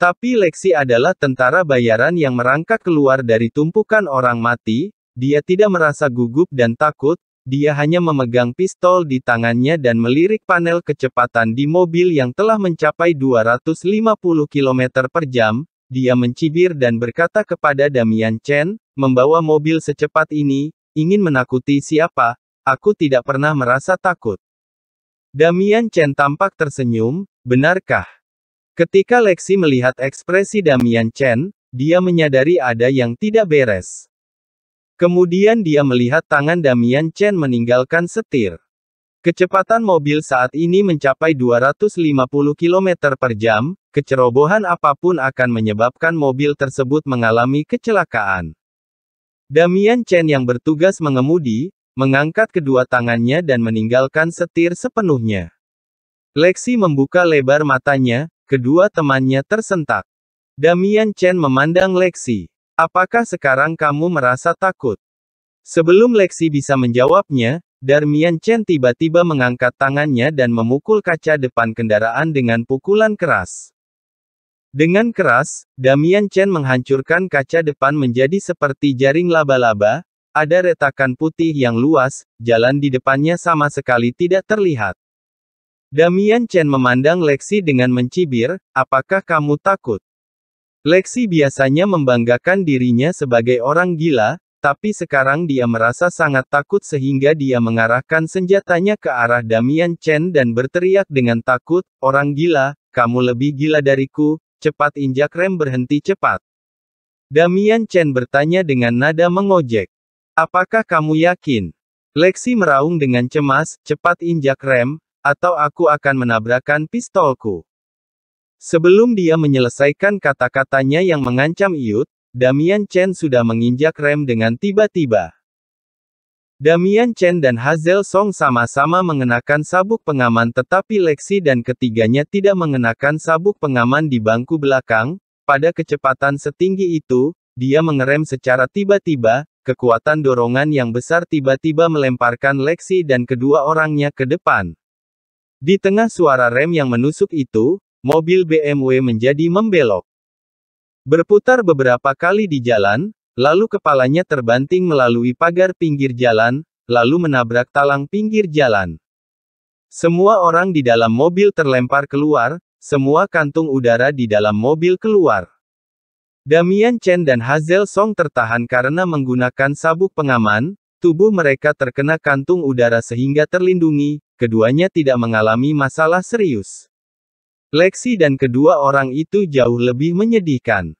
Tapi Lexi adalah tentara bayaran yang merangkak keluar dari tumpukan orang mati, dia tidak merasa gugup dan takut, dia hanya memegang pistol di tangannya dan melirik panel kecepatan di mobil yang telah mencapai 250 km per jam. Dia mencibir dan berkata kepada Damian Chen, membawa mobil secepat ini, ingin menakuti siapa, aku tidak pernah merasa takut. Damian Chen tampak tersenyum, benarkah? Ketika Lexi melihat ekspresi Damian Chen, dia menyadari ada yang tidak beres. Kemudian dia melihat tangan Damian Chen meninggalkan setir. Kecepatan mobil saat ini mencapai 250 km per jam, kecerobohan apapun akan menyebabkan mobil tersebut mengalami kecelakaan. Damian Chen yang bertugas mengemudi, mengangkat kedua tangannya dan meninggalkan setir sepenuhnya. Lexi membuka lebar matanya, kedua temannya tersentak. Damian Chen memandang Lexi. Apakah sekarang kamu merasa takut? Sebelum Lexi bisa menjawabnya, Darmian Chen tiba-tiba mengangkat tangannya dan memukul kaca depan kendaraan dengan pukulan keras. Dengan keras, Damian Chen menghancurkan kaca depan menjadi seperti jaring laba-laba, ada retakan putih yang luas, jalan di depannya sama sekali tidak terlihat. Damian Chen memandang Lexi dengan mencibir, apakah kamu takut? Lexi biasanya membanggakan dirinya sebagai orang gila, tapi sekarang dia merasa sangat takut sehingga dia mengarahkan senjatanya ke arah Damian Chen dan berteriak dengan takut, Orang gila, kamu lebih gila dariku, cepat injak rem berhenti cepat. Damian Chen bertanya dengan nada mengojek. Apakah kamu yakin? Lexi meraung dengan cemas, cepat injak rem, atau aku akan menabrakkan pistolku. Sebelum dia menyelesaikan kata-katanya yang mengancam Iut, Damian Chen sudah menginjak rem dengan tiba-tiba. Damian Chen dan Hazel Song sama-sama mengenakan sabuk pengaman tetapi Lexi dan ketiganya tidak mengenakan sabuk pengaman di bangku belakang, pada kecepatan setinggi itu, dia mengerem secara tiba-tiba, kekuatan dorongan yang besar tiba-tiba melemparkan Lexi dan kedua orangnya ke depan. Di tengah suara rem yang menusuk itu, mobil BMW menjadi membelok. Berputar beberapa kali di jalan, lalu kepalanya terbanting melalui pagar pinggir jalan, lalu menabrak talang pinggir jalan. Semua orang di dalam mobil terlempar keluar, semua kantung udara di dalam mobil keluar. Damian Chen dan Hazel Song tertahan karena menggunakan sabuk pengaman, tubuh mereka terkena kantung udara sehingga terlindungi, keduanya tidak mengalami masalah serius. Lexi dan kedua orang itu jauh lebih menyedihkan.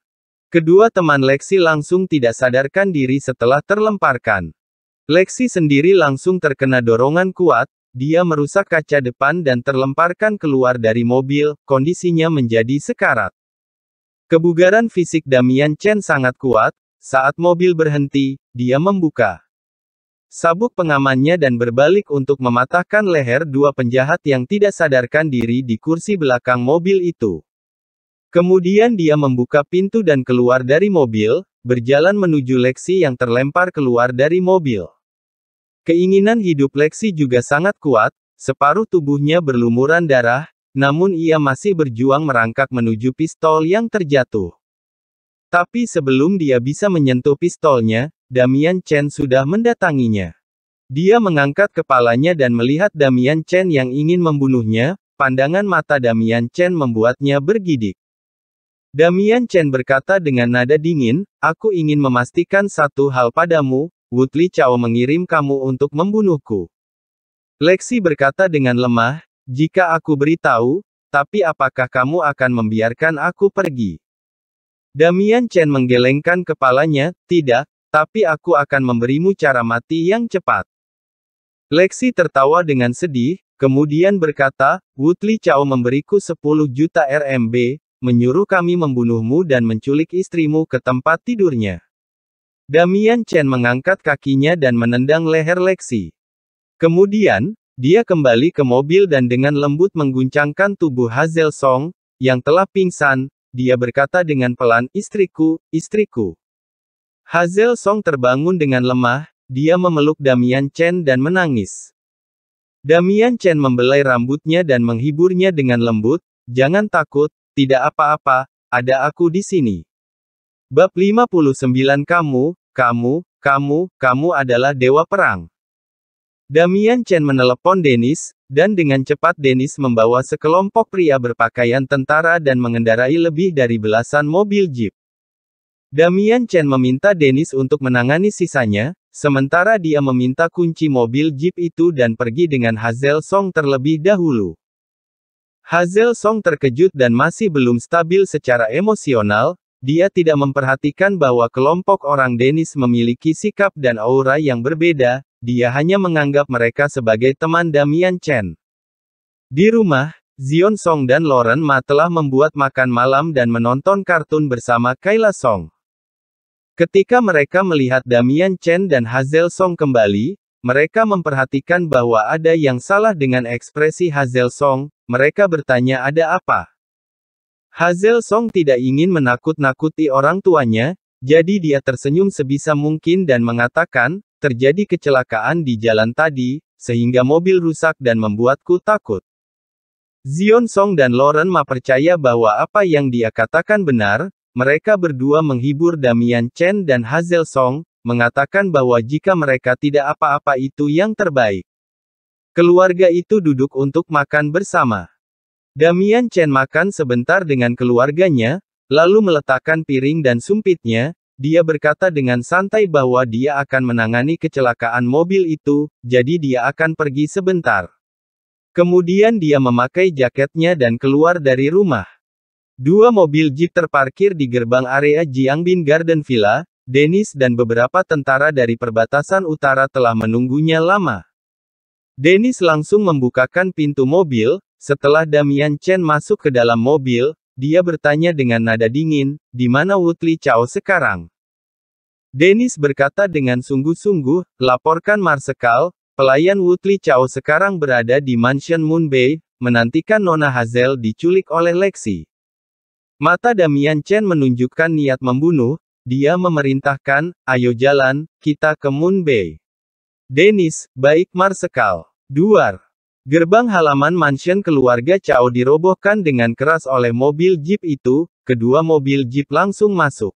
Kedua teman Lexi langsung tidak sadarkan diri setelah terlemparkan. Lexi sendiri langsung terkena dorongan kuat, dia merusak kaca depan dan terlemparkan keluar dari mobil, kondisinya menjadi sekarat. Kebugaran fisik Damian Chen sangat kuat, saat mobil berhenti, dia membuka Sabuk pengamannya dan berbalik untuk mematahkan leher dua penjahat yang tidak sadarkan diri di kursi belakang mobil itu. Kemudian dia membuka pintu dan keluar dari mobil, berjalan menuju Lexi yang terlempar keluar dari mobil. Keinginan hidup Lexi juga sangat kuat, separuh tubuhnya berlumuran darah, namun ia masih berjuang merangkak menuju pistol yang terjatuh. Tapi sebelum dia bisa menyentuh pistolnya, Damian Chen sudah mendatanginya. Dia mengangkat kepalanya dan melihat Damian Chen yang ingin membunuhnya, pandangan mata Damian Chen membuatnya bergidik. Damian Chen berkata dengan nada dingin, aku ingin memastikan satu hal padamu, Woodley Chao mengirim kamu untuk membunuhku. Lexi berkata dengan lemah, jika aku beritahu, tapi apakah kamu akan membiarkan aku pergi? Damian Chen menggelengkan kepalanya, tidak, tapi aku akan memberimu cara mati yang cepat. Lexi tertawa dengan sedih, kemudian berkata, Woodley Chow memberiku 10 juta RMB, menyuruh kami membunuhmu dan menculik istrimu ke tempat tidurnya. Damian Chen mengangkat kakinya dan menendang leher Lexi. Kemudian, dia kembali ke mobil dan dengan lembut mengguncangkan tubuh Hazel Song, yang telah pingsan, dia berkata dengan pelan, istriku, istriku. Hazel Song terbangun dengan lemah, dia memeluk Damian Chen dan menangis. Damian Chen membelai rambutnya dan menghiburnya dengan lembut, jangan takut, tidak apa-apa, ada aku di sini. Bab 59 Kamu, kamu, kamu, kamu adalah dewa perang. Damian Chen menelepon Dennis, dan dengan cepat Dennis membawa sekelompok pria berpakaian tentara dan mengendarai lebih dari belasan mobil jeep. Damian Chen meminta Dennis untuk menangani sisanya, sementara dia meminta kunci mobil jeep itu dan pergi dengan Hazel Song terlebih dahulu. Hazel Song terkejut dan masih belum stabil secara emosional, dia tidak memperhatikan bahwa kelompok orang Dennis memiliki sikap dan aura yang berbeda, dia hanya menganggap mereka sebagai teman Damian Chen. Di rumah, Zion Song dan Lauren Ma telah membuat makan malam dan menonton kartun bersama Kayla Song. Ketika mereka melihat Damian Chen dan Hazel Song kembali, mereka memperhatikan bahwa ada yang salah dengan ekspresi Hazel Song, mereka bertanya ada apa. Hazel Song tidak ingin menakut-nakuti orang tuanya, jadi dia tersenyum sebisa mungkin dan mengatakan, terjadi kecelakaan di jalan tadi, sehingga mobil rusak dan membuatku takut. Zion Song dan Lauren Ma percaya bahwa apa yang dia katakan benar, mereka berdua menghibur Damian Chen dan Hazel Song, mengatakan bahwa jika mereka tidak apa-apa itu yang terbaik. Keluarga itu duduk untuk makan bersama. Damian Chen makan sebentar dengan keluarganya, lalu meletakkan piring dan sumpitnya, dia berkata dengan santai bahwa dia akan menangani kecelakaan mobil itu, jadi dia akan pergi sebentar. Kemudian dia memakai jaketnya dan keluar dari rumah. Dua mobil jeep terparkir di gerbang area Jiangbin Garden Villa, Dennis dan beberapa tentara dari perbatasan utara telah menunggunya lama. Dennis langsung membukakan pintu mobil, setelah Damian Chen masuk ke dalam mobil, dia bertanya dengan nada dingin, di mana Woodley Chao sekarang? Dennis berkata dengan sungguh-sungguh, laporkan Marsekal, pelayan Woodley Chao sekarang berada di Mansion Moon Bay, menantikan Nona Hazel diculik oleh Lexi. Mata Damian Chen menunjukkan niat membunuh, dia memerintahkan, ayo jalan, kita ke Moon Bay. Dennis, baik Marsekal. Duar. Gerbang halaman mansion keluarga Chao dirobohkan dengan keras oleh mobil jeep itu, kedua mobil jeep langsung masuk.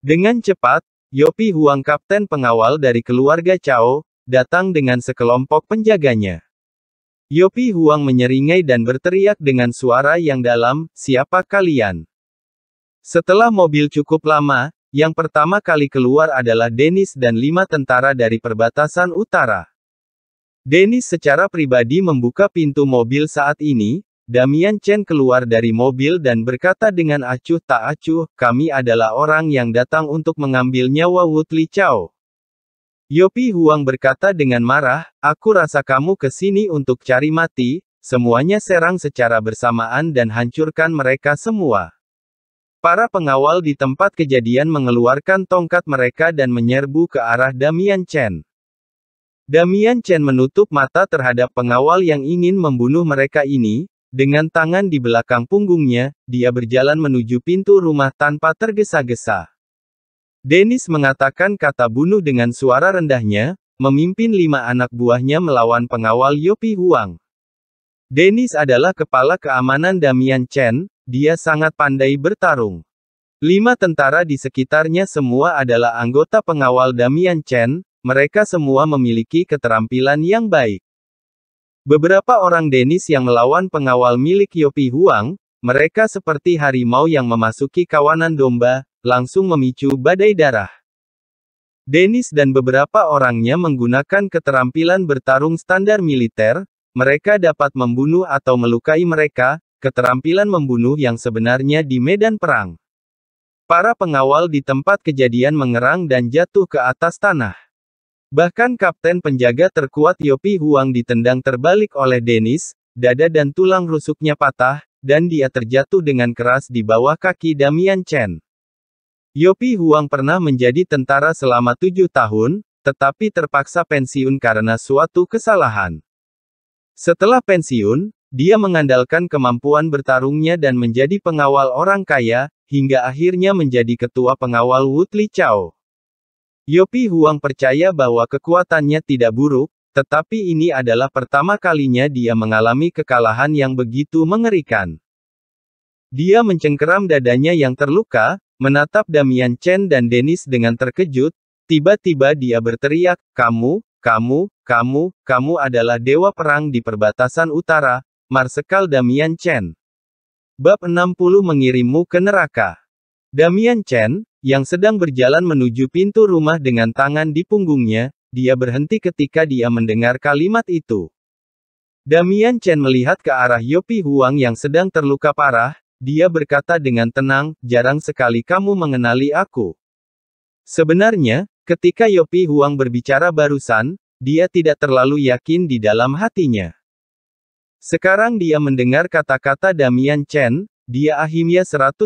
Dengan cepat, Yopi Huang kapten pengawal dari keluarga Chao, datang dengan sekelompok penjaganya. Yopi Huang menyeringai dan berteriak dengan suara yang dalam, siapa kalian? Setelah mobil cukup lama, yang pertama kali keluar adalah Dennis dan lima tentara dari perbatasan utara. Dennis secara pribadi membuka pintu mobil saat ini, Damian Chen keluar dari mobil dan berkata dengan acuh tak acuh, kami adalah orang yang datang untuk mengambil nyawa Woodley Chow. Yopi Huang berkata dengan marah, aku rasa kamu ke sini untuk cari mati, semuanya serang secara bersamaan dan hancurkan mereka semua. Para pengawal di tempat kejadian mengeluarkan tongkat mereka dan menyerbu ke arah Damian Chen. Damian Chen menutup mata terhadap pengawal yang ingin membunuh mereka ini, dengan tangan di belakang punggungnya, dia berjalan menuju pintu rumah tanpa tergesa-gesa. Dennis mengatakan kata bunuh dengan suara rendahnya, memimpin lima anak buahnya melawan pengawal Yopi Huang. Dennis adalah kepala keamanan Damian Chen, dia sangat pandai bertarung. Lima tentara di sekitarnya semua adalah anggota pengawal Damian Chen, mereka semua memiliki keterampilan yang baik. Beberapa orang Denis yang melawan pengawal milik Yopi Huang, mereka seperti harimau yang memasuki kawanan domba, langsung memicu badai darah. Dennis dan beberapa orangnya menggunakan keterampilan bertarung standar militer, mereka dapat membunuh atau melukai mereka, keterampilan membunuh yang sebenarnya di medan perang. Para pengawal di tempat kejadian mengerang dan jatuh ke atas tanah. Bahkan kapten penjaga terkuat Yopi Huang ditendang terbalik oleh Dennis, dada dan tulang rusuknya patah, dan dia terjatuh dengan keras di bawah kaki Damian Chen. Yopi Huang pernah menjadi tentara selama tujuh tahun, tetapi terpaksa pensiun karena suatu kesalahan. Setelah pensiun, dia mengandalkan kemampuan bertarungnya dan menjadi pengawal orang kaya, hingga akhirnya menjadi ketua pengawal Woodley Chow. Yopi Huang percaya bahwa kekuatannya tidak buruk, tetapi ini adalah pertama kalinya dia mengalami kekalahan yang begitu mengerikan. Dia mencengkeram dadanya yang terluka, menatap Damian Chen dan Dennis dengan terkejut, tiba-tiba dia berteriak, kamu, kamu, kamu, kamu adalah dewa perang di perbatasan utara, Marsekal Damian Chen. Bab 60 mengirimmu ke neraka. Damian Chen, yang sedang berjalan menuju pintu rumah dengan tangan di punggungnya, dia berhenti ketika dia mendengar kalimat itu. Damian Chen melihat ke arah Yopi Huang yang sedang terluka parah, dia berkata dengan tenang, jarang sekali kamu mengenali aku. Sebenarnya, ketika Yopi Huang berbicara barusan, dia tidak terlalu yakin di dalam hatinya. Sekarang dia mendengar kata-kata Damian Chen, dia akhirnya 100%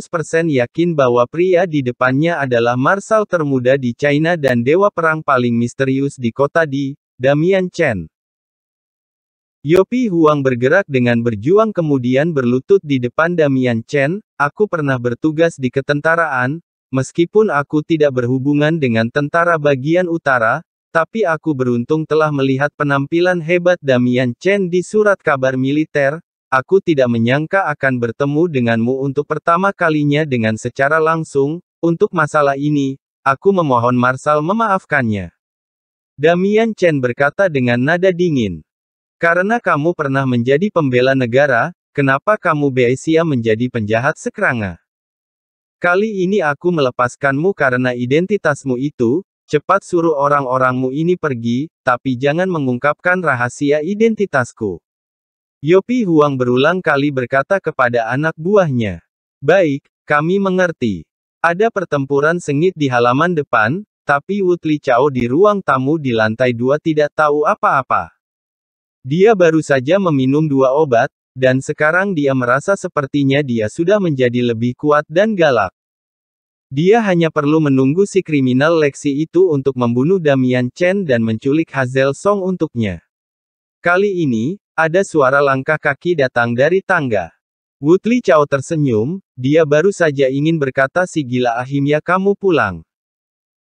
yakin bahwa pria di depannya adalah marshal termuda di China dan dewa perang paling misterius di kota di, Damian Chen. Yopi Huang bergerak dengan berjuang kemudian berlutut di depan Damian Chen, aku pernah bertugas di ketentaraan, meskipun aku tidak berhubungan dengan tentara bagian utara, tapi aku beruntung telah melihat penampilan hebat Damian Chen di surat kabar militer, Aku tidak menyangka akan bertemu denganmu untuk pertama kalinya dengan secara langsung, untuk masalah ini, aku memohon Marsal memaafkannya. Damian Chen berkata dengan nada dingin. Karena kamu pernah menjadi pembela negara, kenapa kamu beisia menjadi penjahat sekeranga? Kali ini aku melepaskanmu karena identitasmu itu, cepat suruh orang-orangmu ini pergi, tapi jangan mengungkapkan rahasia identitasku. Yopi Huang berulang kali berkata kepada anak buahnya. Baik, kami mengerti. Ada pertempuran sengit di halaman depan, tapi Wutli Chao di ruang tamu di lantai dua tidak tahu apa-apa. Dia baru saja meminum dua obat, dan sekarang dia merasa sepertinya dia sudah menjadi lebih kuat dan galak. Dia hanya perlu menunggu si kriminal Lexi itu untuk membunuh Damian Chen dan menculik Hazel Song untuknya. Kali ini, ada suara langkah kaki datang dari tangga. Woodley Chow tersenyum, dia baru saja ingin berkata si gila Ahimya kamu pulang.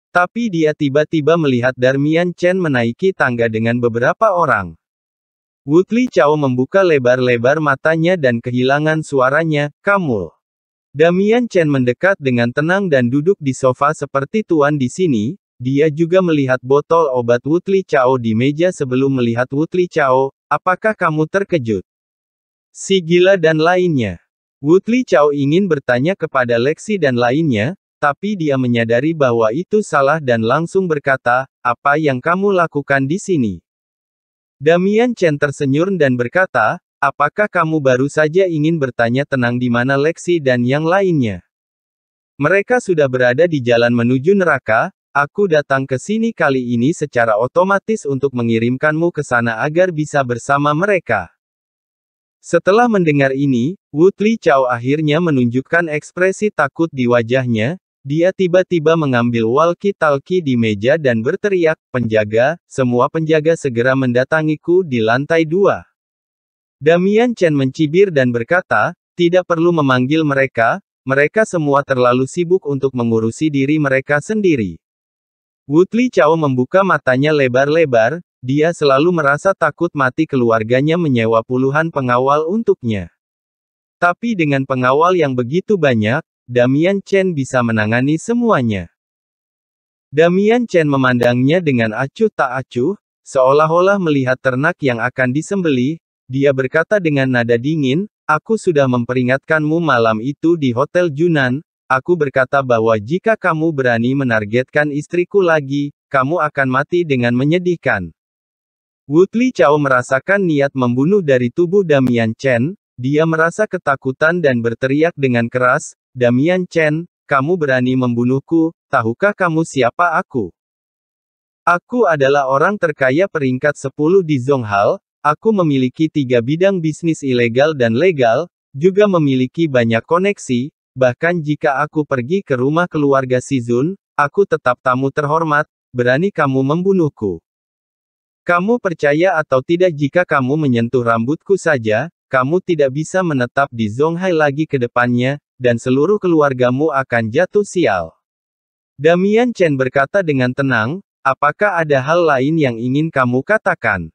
Tapi dia tiba-tiba melihat Darmian Chen menaiki tangga dengan beberapa orang. Woodley Chow membuka lebar-lebar matanya dan kehilangan suaranya, kamu. Damian Chen mendekat dengan tenang dan duduk di sofa seperti tuan di sini, dia juga melihat botol obat Woodley Chow di meja sebelum melihat Woodley Chow, Apakah kamu terkejut? Si gila dan lainnya. Woodley Chow ingin bertanya kepada Lexi dan lainnya, tapi dia menyadari bahwa itu salah dan langsung berkata, apa yang kamu lakukan di sini? Damian Chen tersenyum dan berkata, apakah kamu baru saja ingin bertanya tenang di mana Lexi dan yang lainnya? Mereka sudah berada di jalan menuju neraka, Aku datang ke sini kali ini secara otomatis untuk mengirimkanmu ke sana agar bisa bersama mereka. Setelah mendengar ini, Woodley Chow akhirnya menunjukkan ekspresi takut di wajahnya, dia tiba-tiba mengambil walkie-talkie di meja dan berteriak, penjaga, semua penjaga segera mendatangiku di lantai dua. Damian Chen mencibir dan berkata, tidak perlu memanggil mereka, mereka semua terlalu sibuk untuk mengurusi diri mereka sendiri. Woodley Chow membuka matanya lebar-lebar, dia selalu merasa takut mati keluarganya menyewa puluhan pengawal untuknya. Tapi dengan pengawal yang begitu banyak, Damian Chen bisa menangani semuanya. Damian Chen memandangnya dengan acuh tak acuh, seolah-olah melihat ternak yang akan disembelih, dia berkata dengan nada dingin, Aku sudah memperingatkanmu malam itu di Hotel Junan, Aku berkata bahwa jika kamu berani menargetkan istriku lagi, kamu akan mati dengan menyedihkan. Woodley Chow merasakan niat membunuh dari tubuh Damian Chen, dia merasa ketakutan dan berteriak dengan keras, Damian Chen, kamu berani membunuhku, tahukah kamu siapa aku? Aku adalah orang terkaya peringkat 10 di Zonghal, aku memiliki tiga bidang bisnis ilegal dan legal, juga memiliki banyak koneksi, Bahkan jika aku pergi ke rumah keluarga Sizun, aku tetap tamu terhormat, berani kamu membunuhku. Kamu percaya atau tidak jika kamu menyentuh rambutku saja, kamu tidak bisa menetap di Zhonghai lagi ke depannya, dan seluruh keluargamu akan jatuh sial. Damian Chen berkata dengan tenang, apakah ada hal lain yang ingin kamu katakan?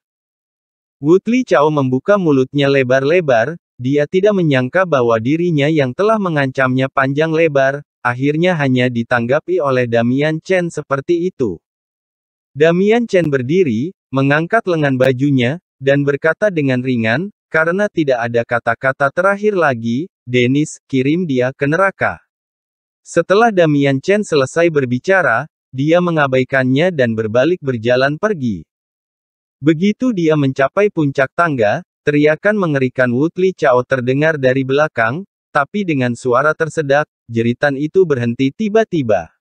Woodley Chao membuka mulutnya lebar-lebar, dia tidak menyangka bahwa dirinya yang telah mengancamnya panjang lebar, akhirnya hanya ditanggapi oleh Damian Chen seperti itu. Damian Chen berdiri, mengangkat lengan bajunya, dan berkata dengan ringan, karena tidak ada kata-kata terakhir lagi, Dennis, kirim dia ke neraka. Setelah Damian Chen selesai berbicara, dia mengabaikannya dan berbalik berjalan pergi. Begitu dia mencapai puncak tangga, Teriakan mengerikan Woodley Chao terdengar dari belakang, tapi dengan suara tersedak, jeritan itu berhenti tiba-tiba.